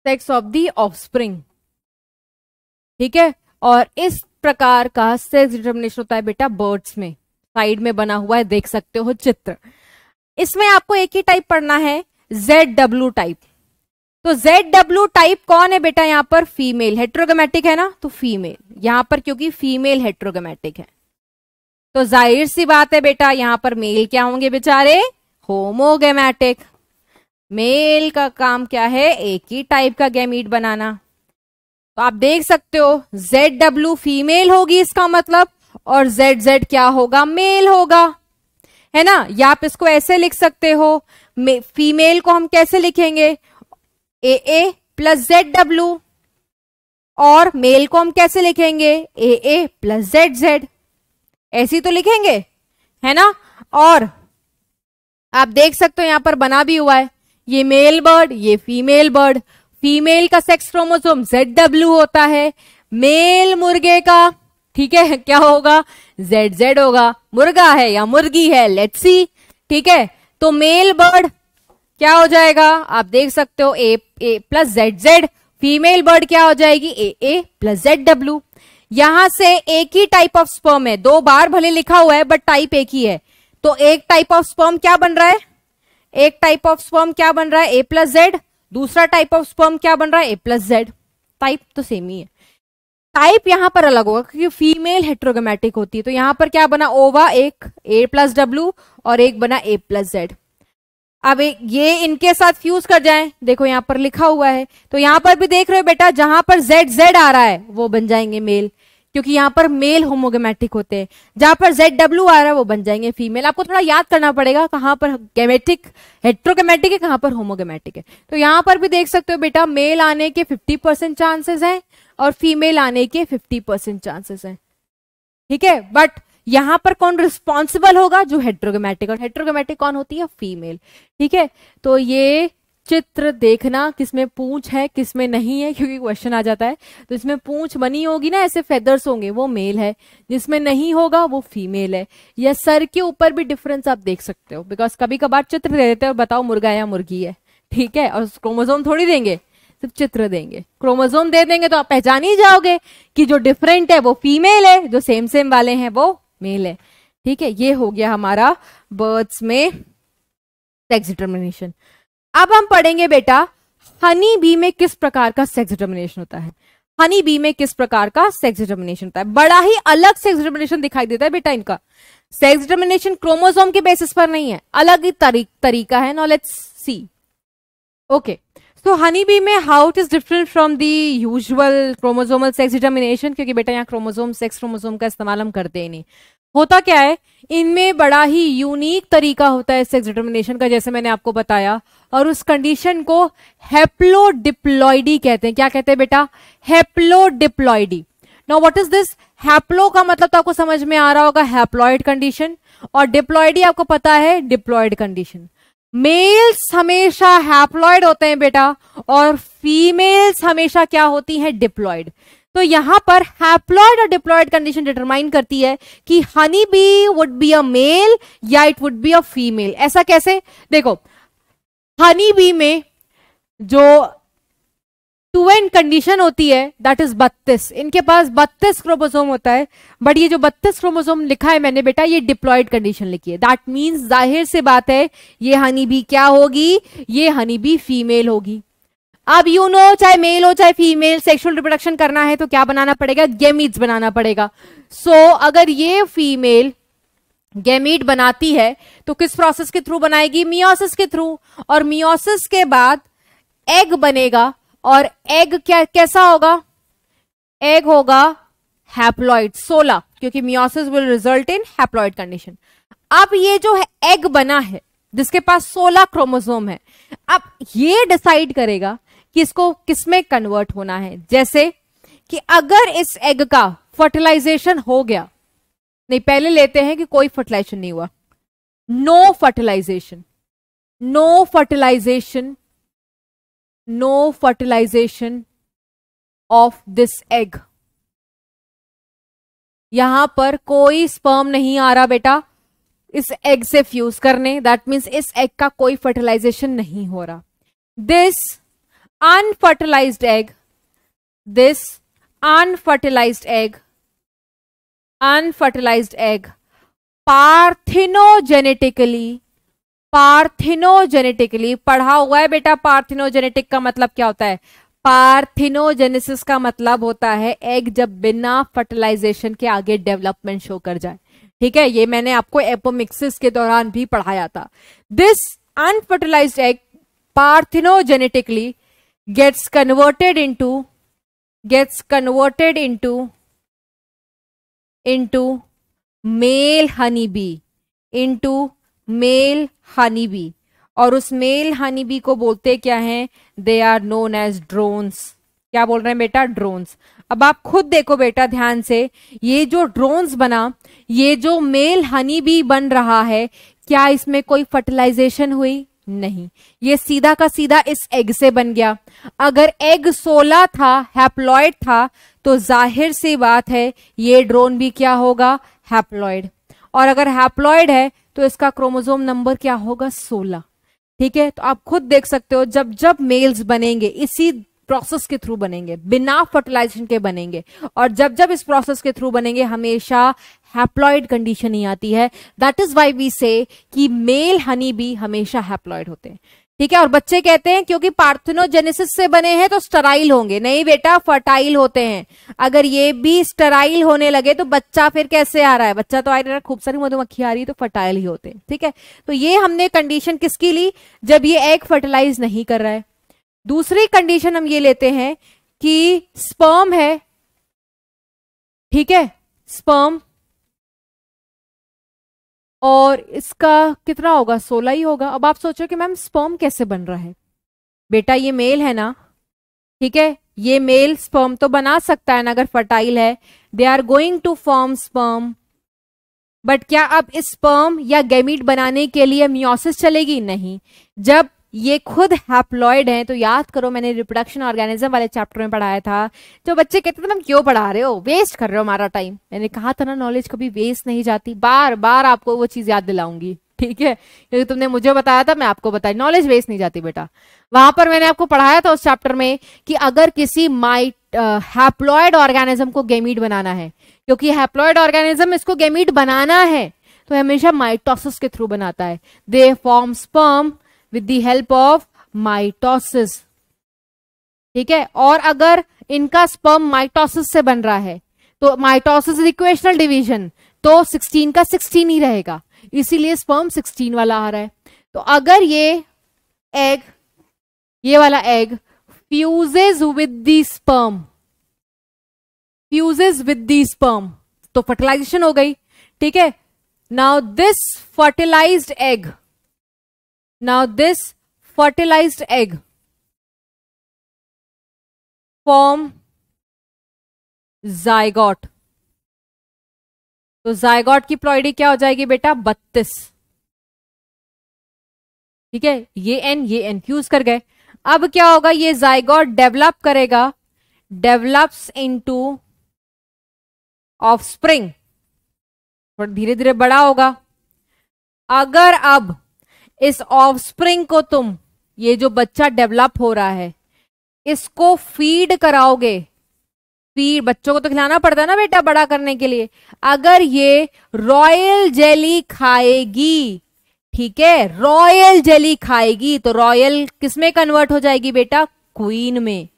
sex of the offspring ठीक है और इस प्रकार का सेक्स डिटर्मिनेशन होता है बेटा बर्ड्स में साइड में बना हुआ है देख सकते हो चित्र इसमें आपको एक ही टाइप पढ़ना है जेड डब्ल्यू टाइप तो जेड डब्ल्यू टाइप कौन है बेटा यहां पर फीमेल हेट्रोगेमेटिक है ना तो फीमेल यहां पर क्योंकि फीमेल हेट्रोगेमेटिक है तो जाहिर सी बात है बेटा यहां पर मेल क्या होंगे बेचारे होमोगेमेटिक मेल का काम क्या है एक ही टाइप का गैमीट बनाना तो आप देख सकते हो जेड डब्ल्यू फीमेल होगी इसका मतलब और जेड जेड क्या होगा मेल होगा है ना या आप इसको ऐसे लिख सकते हो फीमेल को हम कैसे लिखेंगे A A plus Z W और मेल को हम कैसे लिखेंगे A A plus Z Z ऐसी तो लिखेंगे है ना और आप देख सकते हो यहां पर बना भी हुआ है ये मेल बर्ड ये फीमेल बर्ड फीमेल का सेक्स क्रोमोसोम जेड डब्ल्यू होता है मेल मुर्गे का ठीक है क्या होगा जेड जेड होगा मुर्गा है या मुर्गी है लेट सी ठीक है तो मेल बर्ड क्या हो जाएगा आप देख सकते हो A A plus Z Z female bird क्या हो जाएगी A A plus Z W यहां से एक ही टाइप ऑफ स्पर्म है दो बार भले लिखा हुआ है बट टाइप एक ही है तो एक टाइप ऑफ स्पर्म क्या बन रहा है एक टाइप ऑफ स्पर्म क्या बन रहा है ए प्लस जेड दूसरा टाइप ऑफ स्पर्म क्या बन रहा है ए प्लस जेड टाइप तो सेम ही है टाइप यहां पर अलग होगा क्योंकि फीमेल हेट्रोगेमेटिक होती है तो यहां पर क्या बना ओवा एक ए प्लस डब्ल्यू और एक बना ए प्लस जेड अब ये इनके साथ फ्यूज कर जाए देखो यहां पर लिखा हुआ है तो यहां पर भी देख रहे हो बेटा जहां पर जेड जेड आ रहा है वो बन जाएंगे मेल क्योंकि यहाँ पर मेल होमोगेमेटिक होते हैं जहां पर जेड डब्ल्यू आ रहा है वो बन जाएंगे फीमेल आपको थोड़ा याद करना पड़ेगा कहाँ पर गेमेटिक हेट्रोगेमेटिक है कहाँ पर होमोगेमेटिक है तो यहाँ पर भी देख सकते हो बेटा मेल आने के फिफ्टी परसेंट चांसेस हैं और फीमेल आने के फिफ्टी परसेंट चांसेस हैं ठीक है बट यहां पर कौन रिस्पॉन्सिबल होगा जो हेट्रोगेमेटिक और हेट्रोगेमेटिक कौन होती है फीमेल ठीक है तो ये चित्र देखना किसमें पूंछ है किसमें नहीं है क्योंकि क्वेश्चन आ जाता है तो इसमें पूंछ बनी होगी ना ऐसे फेदर्स होंगे वो मेल है जिसमें नहीं होगा वो फीमेल है या सर के ऊपर भी डिफरेंस आप देख सकते हो बिकॉज कभी कभार चित्र दे देते हो बताओ मुर्गा या मुर्गी है ठीक है और क्रोमोजोम थोड़ी देंगे सिर्फ चित्र देंगे क्रोमोजोम दे देंगे तो आप पहचान ही जाओगे कि जो डिफरेंट है वो फीमेल है जो सेम सेम वाले हैं वो मेल है ठीक है ये हो गया हमारा बर्ड्स में सेक्स डिटर्मिनेशन अब हम पढ़ेंगे बेटा हनी बी में किस प्रकार का सेक्स डिटर्मिनेशन होता है हनी बी में किस प्रकार का सेक्स डिटर्मिनेशन होता है बड़ा ही अलग सेक्स डिटर्मिनेशन दिखाई देता है बेटा इनका सेक्स डिटर्मिनेशन क्रोमोसोम के बेसिस पर नहीं है अलग ही तरी, तरीका है knowledge see okay so honey bee में how it is different from the usual chromosomal sex determination क्योंकि बेटा यहाँ क्रोमोजोम सेक्स क्रोमोजोम का इस्तेमाल हम करते ही नहीं होता क्या है इनमें बड़ा ही यूनिक तरीका होता है सेक्स डिटर्मिनेशन का जैसे मैंने आपको बताया और उस कंडीशन को हैप्लोडिप्लॉइडी कहते हैं क्या कहते हैं बेटा haplodiploidy now what is this haplo का मतलब तो आपको समझ में आ रहा होगा हैप्लॉइड कंडीशन और डिप्लॉइडी आपको पता है डिप्लॉयड कंडीशन मेल्स हमेशा हैप्लॉइड होते हैं बेटा और फीमेल्स हमेशा क्या होती है डिप्लॉयड तो यहां पर हैप्लॉयड और डिप्लॉयड कंडीशन डिटरमाइन करती है कि honey bee would be a male या it would be a female ऐसा कैसे देखो हनी बी में जो टू एंड कंडीशन होती है दैट इज बत्तीस इनके पास बत्तीस क्रोमोसोम होता है बट ये जो बत्तीस क्रोमोसोम लिखा है मैंने बेटा ये डिप्लॉयड कंडीशन लिखी है दैट मीन्स जाहिर से बात है ये हनी बी क्या होगी ये हनी बी फीमेल होगी अब यू नो चाहे मेल हो चाहे फीमेल सेक्सुअल रिप्रोडक्शन करना है तो क्या बनाना पड़ेगा गेमीट्स बनाना पड़ेगा सो so, अगर ये फीमेल गेमीट बनाती है तो किस प्रोसेस के थ्रू बनाएगी मियोसिस के थ्रू और मियोसिस के बाद एग बनेगा और एग क्या कैसा होगा एग होगा हैप्लॉइड सोलह क्योंकि meiosis will result in haploid condition अब ये जो है एग बना है जिसके पास सोलह क्रोमोसोम है अब ये डिसाइड करेगा कि इसको किसमें कन्वर्ट होना है जैसे कि अगर इस एग का फर्टिलाइजेशन हो गया नहीं पहले लेते हैं कि कोई फर्टिलाइजेशन नहीं हुआ no fertilization no fertilization no fertilization of this egg यहां पर कोई स्पर्म नहीं आ रहा बेटा इस एग से फ्यूज करने दैट मीन्स इस एग का कोई फर्टिलाइजेशन नहीं हो रहा this unfertilized egg this unfertilized egg unfertilized egg parthenogenetically parthenogenetically पढ़ा हुआ है बेटा पार्थिनोजेनेटिक का मतलब क्या होता है पार्थिनोजेनेसिस का मतलब होता है एग जब बिना फर्टिलाइजेशन के आगे डेवलपमेंट शो कर जाए ठीक है ये मैंने आपको एपोमिक्सिस के दौरान भी पढ़ाया था this unfertilized egg parthenogenetically gets converted into gets converted into into male honeybee into male honeybee और उस मेल बी को बोलते क्या हैं they are known as drones क्या बोल रहे हैं बेटा ड्रोन्स अब आप खुद देखो बेटा ध्यान से ये जो ड्रोन्स बना ये जो मेल हनी बी बन रहा है क्या इसमें कोई फर्टिलाइजेशन हुई नहीं ये सीधा का सीधा इस एग से बन गया अगर एग 16 था हैप्लॉयड था तो जाहिर सी बात है ये ड्रोन भी क्या होगा हैप्लॉयड और अगर हैप्लॉयड है तो इसका क्रोमोजोम नंबर क्या होगा 16 ठीक है तो आप खुद देख सकते हो जब जब मेल्स बनेंगे इसी प्रोसेस के थ्रू बनेंगे बिना फर्टिलाइजेशन के बनेंगे और जब जब इस प्रोसेस के थ्रू बनेंगे हमेशा हैप्लॉयड कंडीशन ही आती है दैट इज वाई वी से कि मेल हनी भी हमेशा हैप्लॉयड होते हैं ठीक है और बच्चे कहते हैं क्योंकि पार्थिनोजेनेसिस से बने हैं तो स्टराइल होंगे नहीं बेटा फर्टाइल होते हैं अगर ये भी स्टराइल होने लगे तो बच्चा फिर कैसे आ रहा है बच्चा तो आ रहा है खूब सारी मधुमक्खी आ रही तो फर्टाइल ही होते हैं ठीक है तो ये हमने कंडीशन किसकी ली जब ये एग फर्टिलाइज नहीं कर रहा है दूसरी कंडीशन हम ये लेते हैं कि स्पर्म है ठीक है स्पर्म और इसका कितना होगा सोलह ही होगा अब आप सोचो कि मैम स्पर्म कैसे बन रहा है बेटा ये मेल है ना ठीक है ये मेल स्पर्म तो बना सकता है ना अगर फर्टाइल है they are going to form sperm but क्या अब इस स्पर्म या गैमिट बनाने के लिए म्योसिस चलेगी नहीं जब ये खुद हैप्लॉयड हैं तो याद करो मैंने रिप्रोडक्शन ऑर्गेनिज्म वाले चैप्टर में पढ़ाया था जो बच्चे कहते थे तो मैम क्यों पढ़ा रहे हो वेस्ट कर रहे हो हमारा टाइम मैंने कहा था ना नॉलेज कभी वेस्ट नहीं जाती बार बार आपको वो चीज़ याद दिलाऊंगी ठीक है क्योंकि तुमने मुझे बताया था मैं आपको बताई नॉलेज वेस्ट नहीं जाती बेटा वहां पर मैंने आपको पढ़ाया था उस चैप्टर में कि अगर किसी माइट हैप्लॉयड ऑर्गेनिज्म को गेमीड बनाना है क्योंकि हैप्लॉयड ऑर्गेनिज्म इसको गेमीड बनाना है तो हमेशा माइटोसिस के थ्रू बनाता है they form sperm with the help of mitosis ठीक है और अगर इनका स्पर्म माइटोसिस से बन रहा है तो माइटोसिस इक्वेशनल डिवीजन तो 16 का 16 ही रहेगा इसीलिए स्पर्म 16 वाला आ रहा है तो अगर ये एग ये वाला egg fuses with the sperm fuses with the sperm तो फर्टिलाइजेशन हो गई ठीक है now this fertilized egg now this fertilized egg form zygote तो जायगॉट की प्लॉइडी क्या हो जाएगी बेटा बत्तीस ठीक है ये एन ये एन क्यूज कर गए अब क्या होगा ये जायगॉट डेवलप करेगा develop into offspring धीरे धीरे बड़ा होगा अगर अब इस ऑफस्प्रिंग को तुम ये जो बच्चा डेवलप हो रहा है इसको फीड कराओगे फीड बच्चों को तो खिलाना पड़ता है ना बेटा बड़ा करने के लिए अगर ये रॉयल जेली खाएगी ठीक है रॉयल जेली खाएगी तो रॉयल किसमें कन्वर्ट हो जाएगी बेटा क्वीन में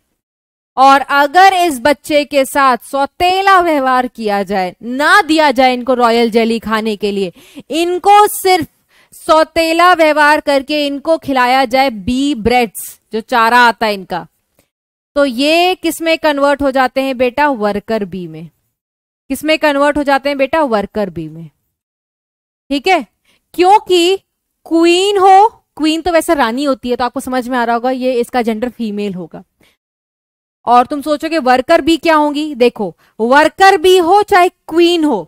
और अगर इस बच्चे के साथ सौतेला व्यवहार किया जाए ना दिया जाए इनको रॉयल जेली खाने के लिए इनको सिर्फ सौतेला व्यवहार करके इनको खिलाया जाए बी ब्रेड्स जो चारा आता है इनका तो ये किसमें कन्वर्ट हो जाते हैं बेटा वर्कर बी में किसमें कन्वर्ट हो जाते हैं बेटा वर्कर बी में ठीक है क्योंकि क्वीन हो क्वीन तो वैसे रानी होती है तो आपको समझ में आ रहा होगा ये इसका जेंडर फीमेल होगा और तुम सोचोगे वर्कर बी क्या होंगी देखो वर्कर बी हो चाहे क्वीन हो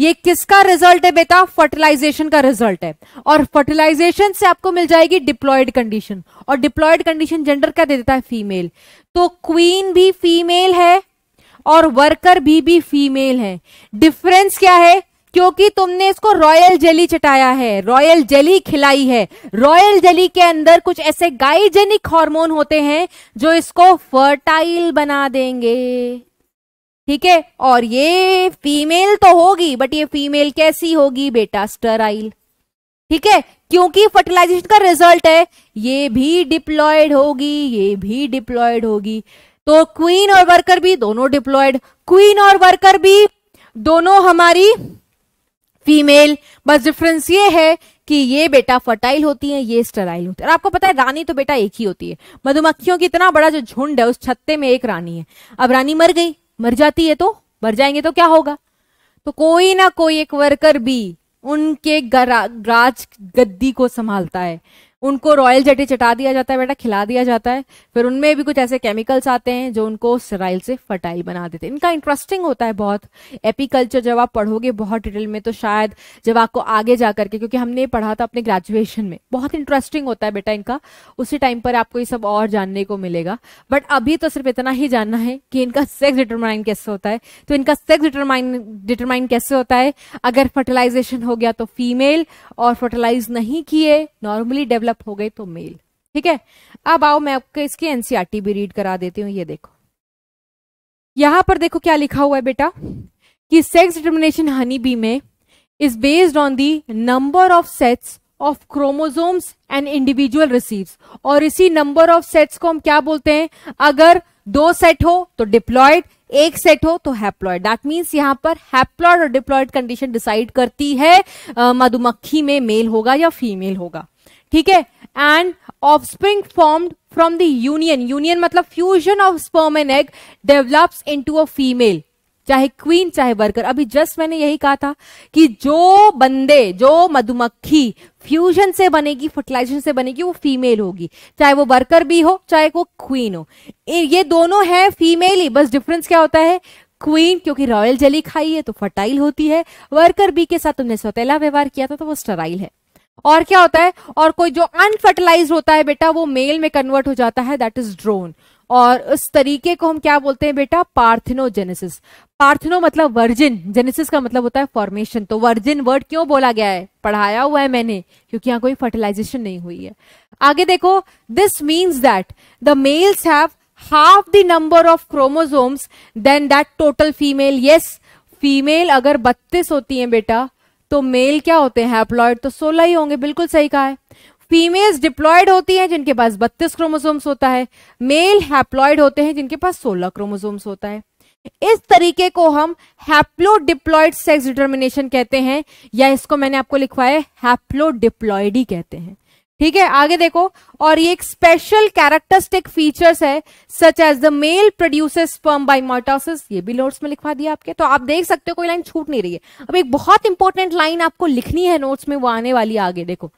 ये किसका रिजल्ट है बेटा फर्टिलाइजेशन का रिजल्ट है और फर्टिलाइजेशन से आपको मिल जाएगी डिप्लॉयड कंडीशन और डिप्लॉयड कंडीशन जेंडर क्या दे देता है फीमेल तो क्वीन भी फीमेल है और वर्कर भी भी फीमेल है डिफरेंस क्या है क्योंकि तुमने इसको रॉयल जेली चटाया है रॉयल जेली खिलाई है रॉयल जेली के अंदर कुछ ऐसे गाइजेनिक हार्मोन होते हैं जो इसको फर्टाइल बना देंगे ठीक है और ये फीमेल तो होगी बट ये फीमेल कैसी होगी बेटा स्टराइल ठीक है क्योंकि फर्टिलाइजेशन का रिजल्ट है ये भी डिप्लॉयड होगी ये भी डिप्लॉयड होगी तो क्वीन और वर्कर भी दोनों डिप्लॉयड क्वीन और वर्कर भी दोनों हमारी फीमेल बस डिफरेंस ये है कि ये बेटा फर्टाइल होती है ये स्टराइल होती है और आपको पता है रानी तो बेटा एक ही होती है मधुमक्खियों की इतना बड़ा जो झुंड है उस छत्ते में एक रानी है अब रानी मर गई मर जाती है तो मर जाएंगे तो क्या होगा तो कोई ना कोई एक वर्कर भी उनके राज गद्दी को संभालता है उनको रॉयल जटी चटा दिया जाता है बेटा खिला दिया जाता है फिर उनमें भी कुछ ऐसे केमिकल्स आते हैं जो उनको सराइल से फर्टाइल बना देते हैं इनका इंटरेस्टिंग होता है बहुत एपीकल्चर जब आप पढ़ोगे बहुत डिटेल में तो शायद जब आपको आगे जा करके क्योंकि हमने पढ़ा था अपने ग्रेजुएशन में बहुत इंटरेस्टिंग होता है बेटा इनका उसी टाइम पर आपको ये सब और जानने को मिलेगा बट अभी तो सिर्फ इतना ही जानना है कि इनका सेक्स डिटरमाइन कैसे होता है तो इनका सेक्स डिटरमाइन डिटरमाइन कैसे होता है अगर फर्टिलाइजेशन हो गया तो फीमेल और फर्टिलाइज नहीं किए नॉर्मली डेवलप हो गए तो मेल ठीक है अब आओ मैं आपको इसके एनसीआरटी e भी रीड करा देती हूँ ये देखो यहां पर देखो क्या लिखा हुआ है बेटा कि सेक्स डिटर्मिनेशन हनी बी में is based on the number of sets of chromosomes and individual receives और इसी नंबर ऑफ सेट्स को हम क्या बोलते हैं अगर दो सेट हो तो डिप्लॉयड एक सेट हो तो हैप्लॉयड दैट मीन्स यहां पर हैप्लॉयड और डिप्लॉयड कंडीशन डिसाइड करती है मधुमक्खी में मेल होगा या फीमेल होगा ठीक है and offspring formed from the union union मतलब fusion of sperm and egg develops into a female चाहे क्वीन चाहे वर्कर अभी जस्ट मैंने यही कहा था कि जो बंदे जो मधुमक्खी फ्यूजन से बनेगी फर्टिलाइजेशन से बनेगी वो फीमेल होगी चाहे वो वर्कर भी हो चाहे वो क्वीन हो ये दोनों है फीमेल ही बस डिफरेंस क्या होता है क्वीन क्योंकि रॉयल जेली खाई है तो फर्टाइल होती है वर्कर बी के साथ तुमने सौतेला व्यवहार किया था तो वो स्टराइल है और क्या होता है और कोई जो अनफर्टिलाइज होता है बेटा वो मेल में कन्वर्ट हो जाता है दैट इज ड्रोन और उस तरीके को हम क्या बोलते हैं बेटा पार्थिनोजेनेसिस पार्थिनो मतलब वर्जिन जेनेसिस का मतलब होता है फॉर्मेशन तो वर्जिन वर्ड क्यों बोला गया है पढ़ाया हुआ है मैंने क्योंकि यहाँ कोई फर्टिलाइजेशन नहीं हुई है आगे देखो this means that the males have half the number of chromosomes then that total female yes female अगर बत्तीस होती है बेटा तो मेल क्या होते हैं अपलॉयड तो सोलह ही होंगे बिल्कुल सही कहा है फीमेल्स डिप्लॉयड होती हैं जिनके पास बत्तीस क्रोमोसोम्स होता है मेल हैप्लॉयड होते हैं जिनके पास सोलह क्रोमोसोम्स होता है इस तरीके को हम हैप्लोडिप्लॉयड सेक्स डिटर्मिनेशन कहते हैं या इसको मैंने आपको लिखवाया हैप्लोडिप्लॉयडी कहते हैं ठीक है आगे देखो और ये एक स्पेशल कैरेक्टरिस्टिक फीचर्स है such as the male produces sperm by mitosis ये भी नोट्स में लिखवा दिया आपके तो आप देख सकते हो कोई लाइन छूट नहीं रही है अब एक बहुत इंपॉर्टेंट लाइन आपको लिखनी है नोट्स में वो आने वाली आगे देखो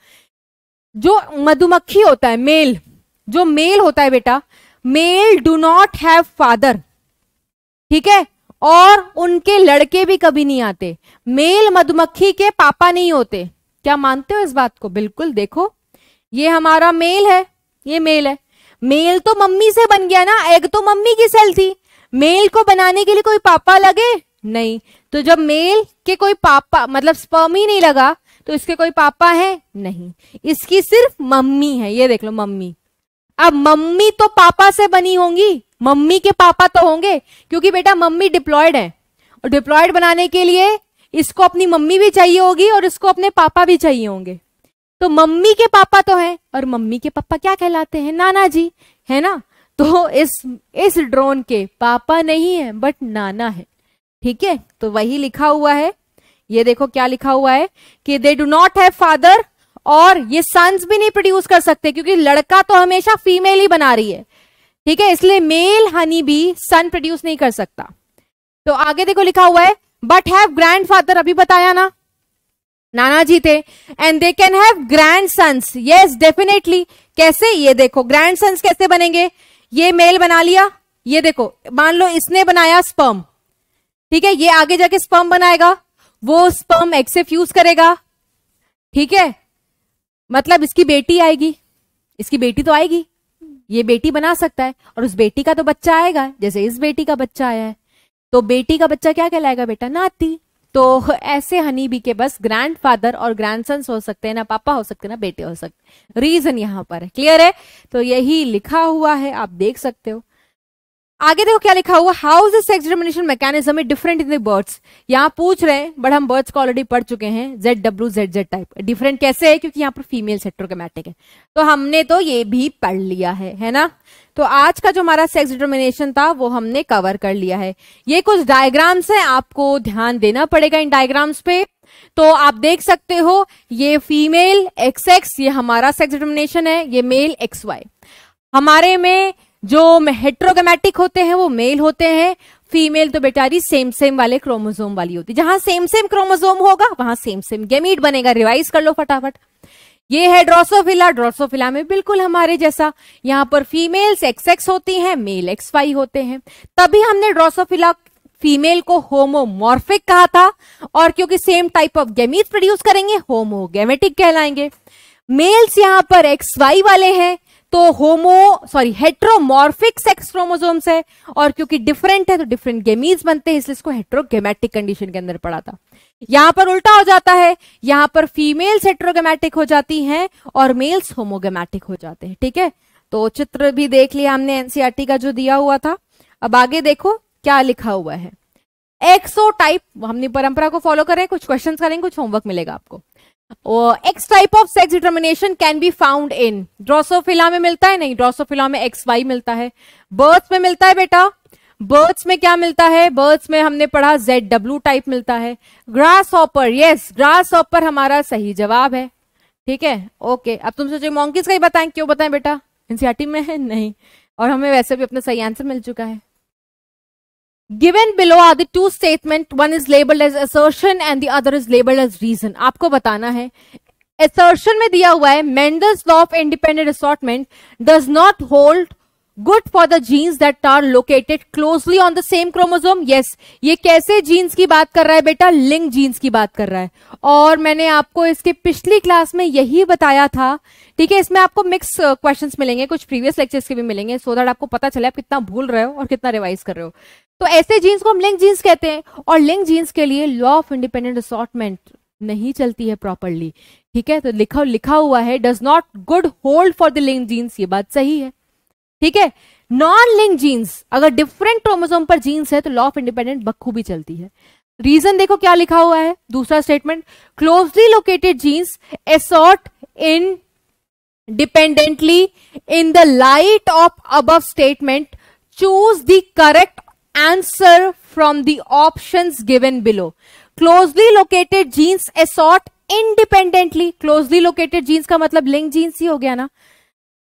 जो मधुमक्खी होता है मेल जो मेल होता है बेटा male do not have father ठीक है और उनके लड़के भी कभी नहीं आते मेल मधुमक्खी के पापा नहीं होते क्या मानते हो इस बात को बिल्कुल देखो ये हमारा मेल है ये मेल है मेल तो मम्मी से बन गया ना एग तो मम्मी की सेल थी मेल को बनाने के लिए कोई पापा लगे नहीं तो जब मेल के कोई पापा मतलब स्पर्म ही नहीं लगा तो इसके कोई पापा है नहीं इसकी सिर्फ मम्मी है ये देख लो मम्मी अब मम्मी तो पापा से बनी होंगी मम्मी के पापा तो होंगे क्योंकि बेटा मम्मी डिप्लॉयड है और डिप्लॉयड बनाने के लिए इसको अपनी मम्मी भी चाहिए होगी और इसको अपने पापा भी चाहिए होंगे तो मम्मी के पापा तो हैं और मम्मी के पापा क्या कहलाते हैं नाना जी है ना तो इस इस ड्रोन के पापा नहीं है बट नाना है ठीक है तो वही लिखा हुआ है ये देखो क्या लिखा हुआ है कि they do not have father और ये सन्स भी नहीं प्रोड्यूस कर सकते क्योंकि लड़का तो हमेशा फीमेल ही बना रही है ठीक है इसलिए मेल हनी भी सन प्रोड्यूस नहीं कर सकता तो आगे देखो लिखा हुआ है बट हैव ग्रैंड फादर अभी बताया ना नाना जी थे and they can have grandsons yes definitely कैसे ये देखो ग्रैंड सन्स कैसे बनेंगे ये मेल बना लिया ये देखो मान लो इसने बनाया स्पर्म ठीक है ये आगे जाके स्पर्म बनाएगा वो स्पर्म एग से फ्यूज करेगा ठीक है मतलब इसकी बेटी आएगी इसकी बेटी तो आएगी ये बेटी बना सकता है और उस बेटी का तो बच्चा आएगा जैसे इस बेटी का बच्चा आया है तो बेटी का बच्चा क्या कहलाएगा बेटा नाती तो ऐसे हनी भी के बस ग्रैंडफादर और ग्रैंडसन्स हो सकते हैं ना पापा हो सकते हैं ना बेटे हो सकते रीजन यहां पर है क्लियर है तो यही लिखा हुआ है आप देख सकते हो आगे देखो क्या लिखा हुआ how is sex determination mechanism is different in the birds यहाँ पूछ रहे हैं बट हम बर्ड्स को ऑलरेडी पढ़ चुके हैं Z W Z Z type different कैसे है क्योंकि यहाँ पर फीमेल सेट्रोकेमेटिक है तो हमने तो ये भी पढ़ लिया है है ना तो आज का जो हमारा सेक्स डिटर्मिनेशन था वो हमने कवर कर लिया है ये कुछ डायग्राम्स हैं आपको ध्यान देना पड़ेगा इन डायग्राम्स पे तो आप देख सकते हो ये फीमेल एक्स एक्स ये हमारा सेक्स डिटर्मिनेशन है ये मेल एक्स वाई हमारे में जो हेट्रोगेमेटिक होते हैं वो मेल होते हैं फीमेल तो बेटारी सेम सेम वाले क्रोमोजोम वाली होती है जहां सेम सेम क्रोमोजोम होगा वहां सेम सेम गेमीट बनेगा रिवाइज कर लो फटाफट ये है ड्रोसोफिला ड्रोसोफिला में बिल्कुल हमारे जैसा यहाँ पर फीमेल्स एक्स एक्स होती हैं मेल एक्स वाई होते हैं तभी हमने ड्रोसोफिला फीमेल को होमोमॉर्फिक कहा था और क्योंकि same type of gamete produce करेंगे होमोगेमेटिक कहलाएंगे मेल्स यहाँ पर एक्स वाई वाले हैं तो homo sorry heteromorphic sex chromosomes है और क्योंकि डिफरेंट है तो डिफरेंट गेमीज बनते हैं इसलिए इसको हेट्रोगेमेटिक कंडीशन के अंदर पड़ा था यहां पर उल्टा हो जाता है यहां पर फीमेल्स हेट्रोगेमेटिक हो जाती हैं और मेल्स होमोगेमेटिक हो जाते हैं ठीक है तो चित्र भी देख लिया हमने एनसीआरटी e का जो दिया हुआ था अब आगे देखो क्या लिखा हुआ है एक्सो टाइप हमने परंपरा को फॉलो करें कुछ क्वेश्चंस करेंगे कुछ होमवर्क मिलेगा आपको X type of sex determination can be found in drosophila में मिलता है नहीं ड्रोसोफिला में एक्स वाई मिलता है बर्ड्स में मिलता है बेटा बर्ड्स में क्या मिलता है बर्ड्स में हमने पढ़ा जेड डब्ल्यू टाइप मिलता है grasshopper yes grasshopper हमारा सही जवाब है ठीक है ओके अब तुम सोचो मॉन्किस का ही बताएं क्यों बताएं बेटा एनसीआरटी में है नहीं और हमें वैसे भी अपना सही आंसर मिल चुका है given below are the two statement one is labelled as assertion and the other is labelled as reason आपको बताना है एसर्शन में दिया हुआ है Mendel's law of independent assortment does not hold good for the genes that are located closely on the same chromosome yes ये कैसे jeans की बात कर रहा है बेटा लिंक जीन्स की बात कर रहा है और मैंने आपको इसके पिछली क्लास में यही बताया था ठीक है इसमें आपको मिक्स क्वेश्चन uh, मिलेंगे कुछ प्रीवियस लेक्चर्स के भी मिलेंगे सो so दैट आपको पता चले आप कितना भूल रहे हो और कितना रिवाइज कर रहे हो तो ऐसे जीन्स को हम लिंक जीन्स कहते हैं और लिंक जीन्स के लिए लॉ ऑफ इंडिपेंडेंट असॉटमेंट नहीं चलती है प्रॉपरली ठीक है तो लिखा लिखा हुआ है does not good hold for the link genes ये बात सही है ठीक है नॉन लिंक जीन्स अगर डिफरेंट क्रोमोसोम पर जीन्स है तो लॉ ऑफ इंडिपेंडेंट बखूबी चलती है रीजन देखो क्या लिखा हुआ है दूसरा statement closely located genes assort independently in the light of अब statement choose the correct answer from the options given below. Closely located genes assort independently. Closely located genes ka matlab link genes hi ho gaya na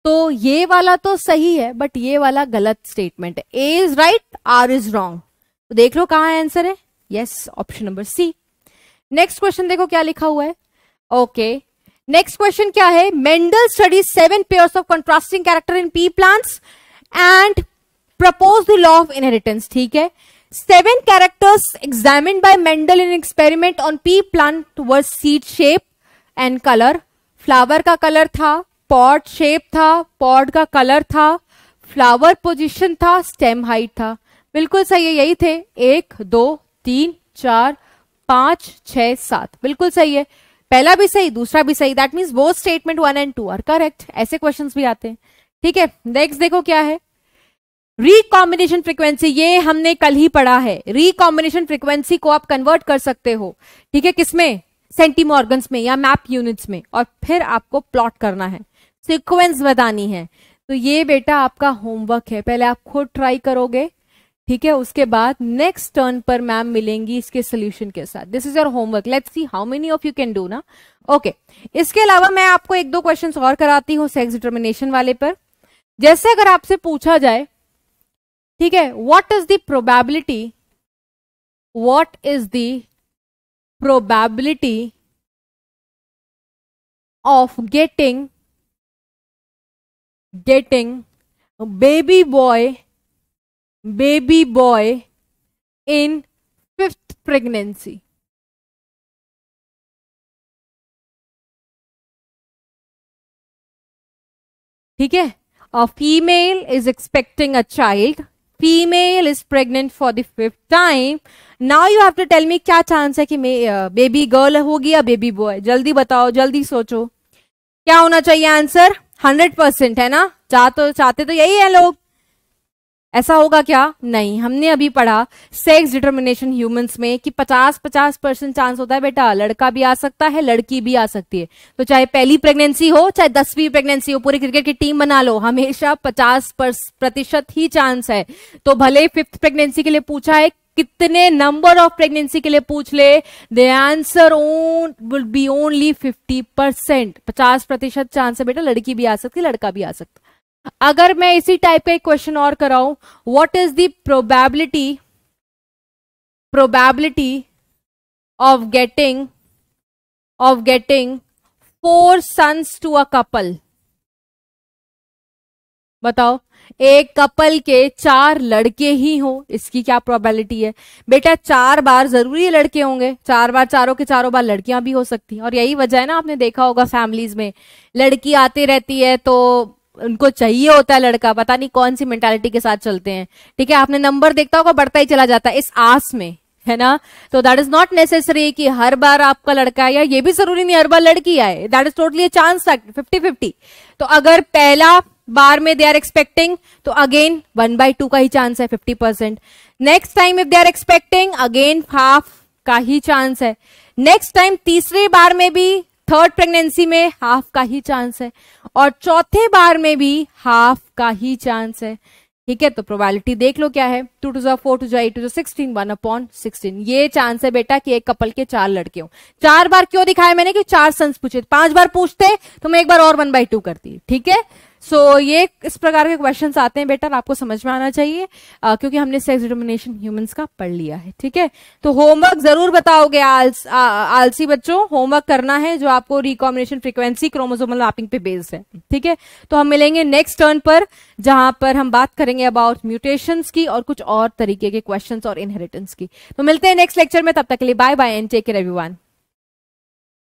to ye wala to sahi hai but ye wala galat statement hai a is right r is wrong to dekh lo kahan answer hai yes option number c next question dekho kya likha hua hai okay next question क्या है Mendel studies seven pairs of contrasting character in pea plants and propose the law of inheritance ठीक है seven characters examine by Mendel in experiment on pea plant were seed shape and colour flower का colour था pod shape था pod का colour था flower position था stem height था बिल्कुल सही है यही थे एक दो तीन चार पांच छ सात बिल्कुल सही है पहला भी सही दूसरा भी सही that means both statement one and two are correct ऐसे क्वेश्चन भी आते हैं ठीक है नेक्स्ट देखो क्या है रिकॉम्बिनेशन फ्रीक्वेंसी ये हमने कल ही पढ़ा है रिकॉम्बिनेशन फ्रीक्वेंसी को आप कन्वर्ट कर सकते हो ठीक है किसमें सेंटीम में या मैप यूनिट्स में और फिर आपको प्लॉट करना है सिक्वेंस बतानी है तो ये बेटा आपका होमवर्क है पहले आप खुद ट्राई करोगे ठीक है उसके बाद नेक्स्ट टर्न पर मैम मिलेंगी इसके सोल्यूशन के साथ this is your homework let's see how many of you can do ना ओके इसके अलावा मैं आपको एक दो क्वेश्चन और कराती हूँ सेक्स डिटर्मिनेशन वाले पर जैसे अगर आपसे पूछा जाए ठीक है what is the probability what is the probability of getting getting baby boy baby boy in fifth pregnancy ठीक है a female is expecting a child female is pregnant for the fifth time now you have to tell me क्या chance है कि baby girl होगी या baby boy जल्दी बताओ जल्दी सोचो क्या होना चाहिए आंसर हंड्रेड परसेंट है ना चाह चाहते तो यही है लोग ऐसा होगा क्या नहीं हमने अभी पढ़ा सेक्स डिटर्मिनेशन ह्यूमंस में कि 50-50 परसेंट चांस होता है बेटा लड़का भी आ सकता है लड़की भी आ सकती है तो चाहे पहली प्रेगनेंसी हो चाहे दसवीं प्रेगनेंसी हो पूरी क्रिकेट की टीम बना लो हमेशा 50 प्रतिशत ही चांस है तो भले फिफ्थ प्रेगनेंसी के लिए पूछा है कितने नंबर ऑफ प्रेगनेंसी के लिए पूछ ले the answer one will be only fifty percent पचास प्रतिशत चांस है बेटा लड़की भी आ सकती लड़का भी आ सकता अगर मैं इसी टाइप का एक क्वेश्चन और कराऊं what is the probability probability of getting of getting four sons to a couple बताओ एक कपल के चार लड़के ही हो इसकी क्या प्रोबेबिलिटी है बेटा चार बार जरूरी लड़के होंगे चार बार चारों के चारों बार लड़कियां भी हो सकती हैं और यही वजह है ना आपने देखा होगा फैमिलीज में लड़की आती रहती है तो उनको चाहिए होता है लड़का पता नहीं कौन सी मेंटालिटी के साथ चलते हैं ठीक है आपने नंबर देखता होगा बढ़ता ही चला जाता है इस आस में है ना तो दैट इज नॉट नेसेसरी कि हर बार आपका लड़का या ये भी जरूरी नहीं हर बार लड़की आए that is totally chance fifty fifty तो अगर पहला बार में दे आर एक्सपेक्टिंग तो अगेन वन बाई टू का ही चांस है fifty percent next time if they are expecting again half का ही चांस है नेक्स्ट टाइम तीसरी बार में भी थर्ड प्रेगनेंसी में हाफ का ही चांस है और चौथे बार में भी हाफ का ही चांस है ठीक है तो प्रोबेबिलिटी देख लो क्या है टू टू जो फोर टू जो एट टू जो सिक्सटीन वन अपॉन सिक्सटीन ये चांस है बेटा कि एक कपल के चार लड़के हो चार बार क्यों दिखाया मैंने कि चार सन्स पूछे पांच बार पूछते तो मैं एक बार और वन बाई टू करती ठीक है सो so, ये इस प्रकार के क्वेश्चंस आते हैं बेटा आपको समझ में आना चाहिए आ, क्योंकि हमने सेक्स डिटर्मिनेशन ह्यूमंस का पढ़ लिया है ठीक है तो होमवर्क जरूर बताओगे आलस, आ, आलसी बच्चों होमवर्क करना है जो आपको रिकॉम्बिनेशन फ्रीक्वेंसी क्रोमोजोमल मैपिंग पे बेस्ड है ठीक है तो हम मिलेंगे नेक्स्ट टर्न पर जहां पर हम बात करेंगे अबाउट म्यूटेशन की और कुछ और तरीके के क्वेश्चन और इनहेरिटेंस की तो मिलते हैं नेक्स्ट लेक्चर में तब तक के लिए bye bye and take care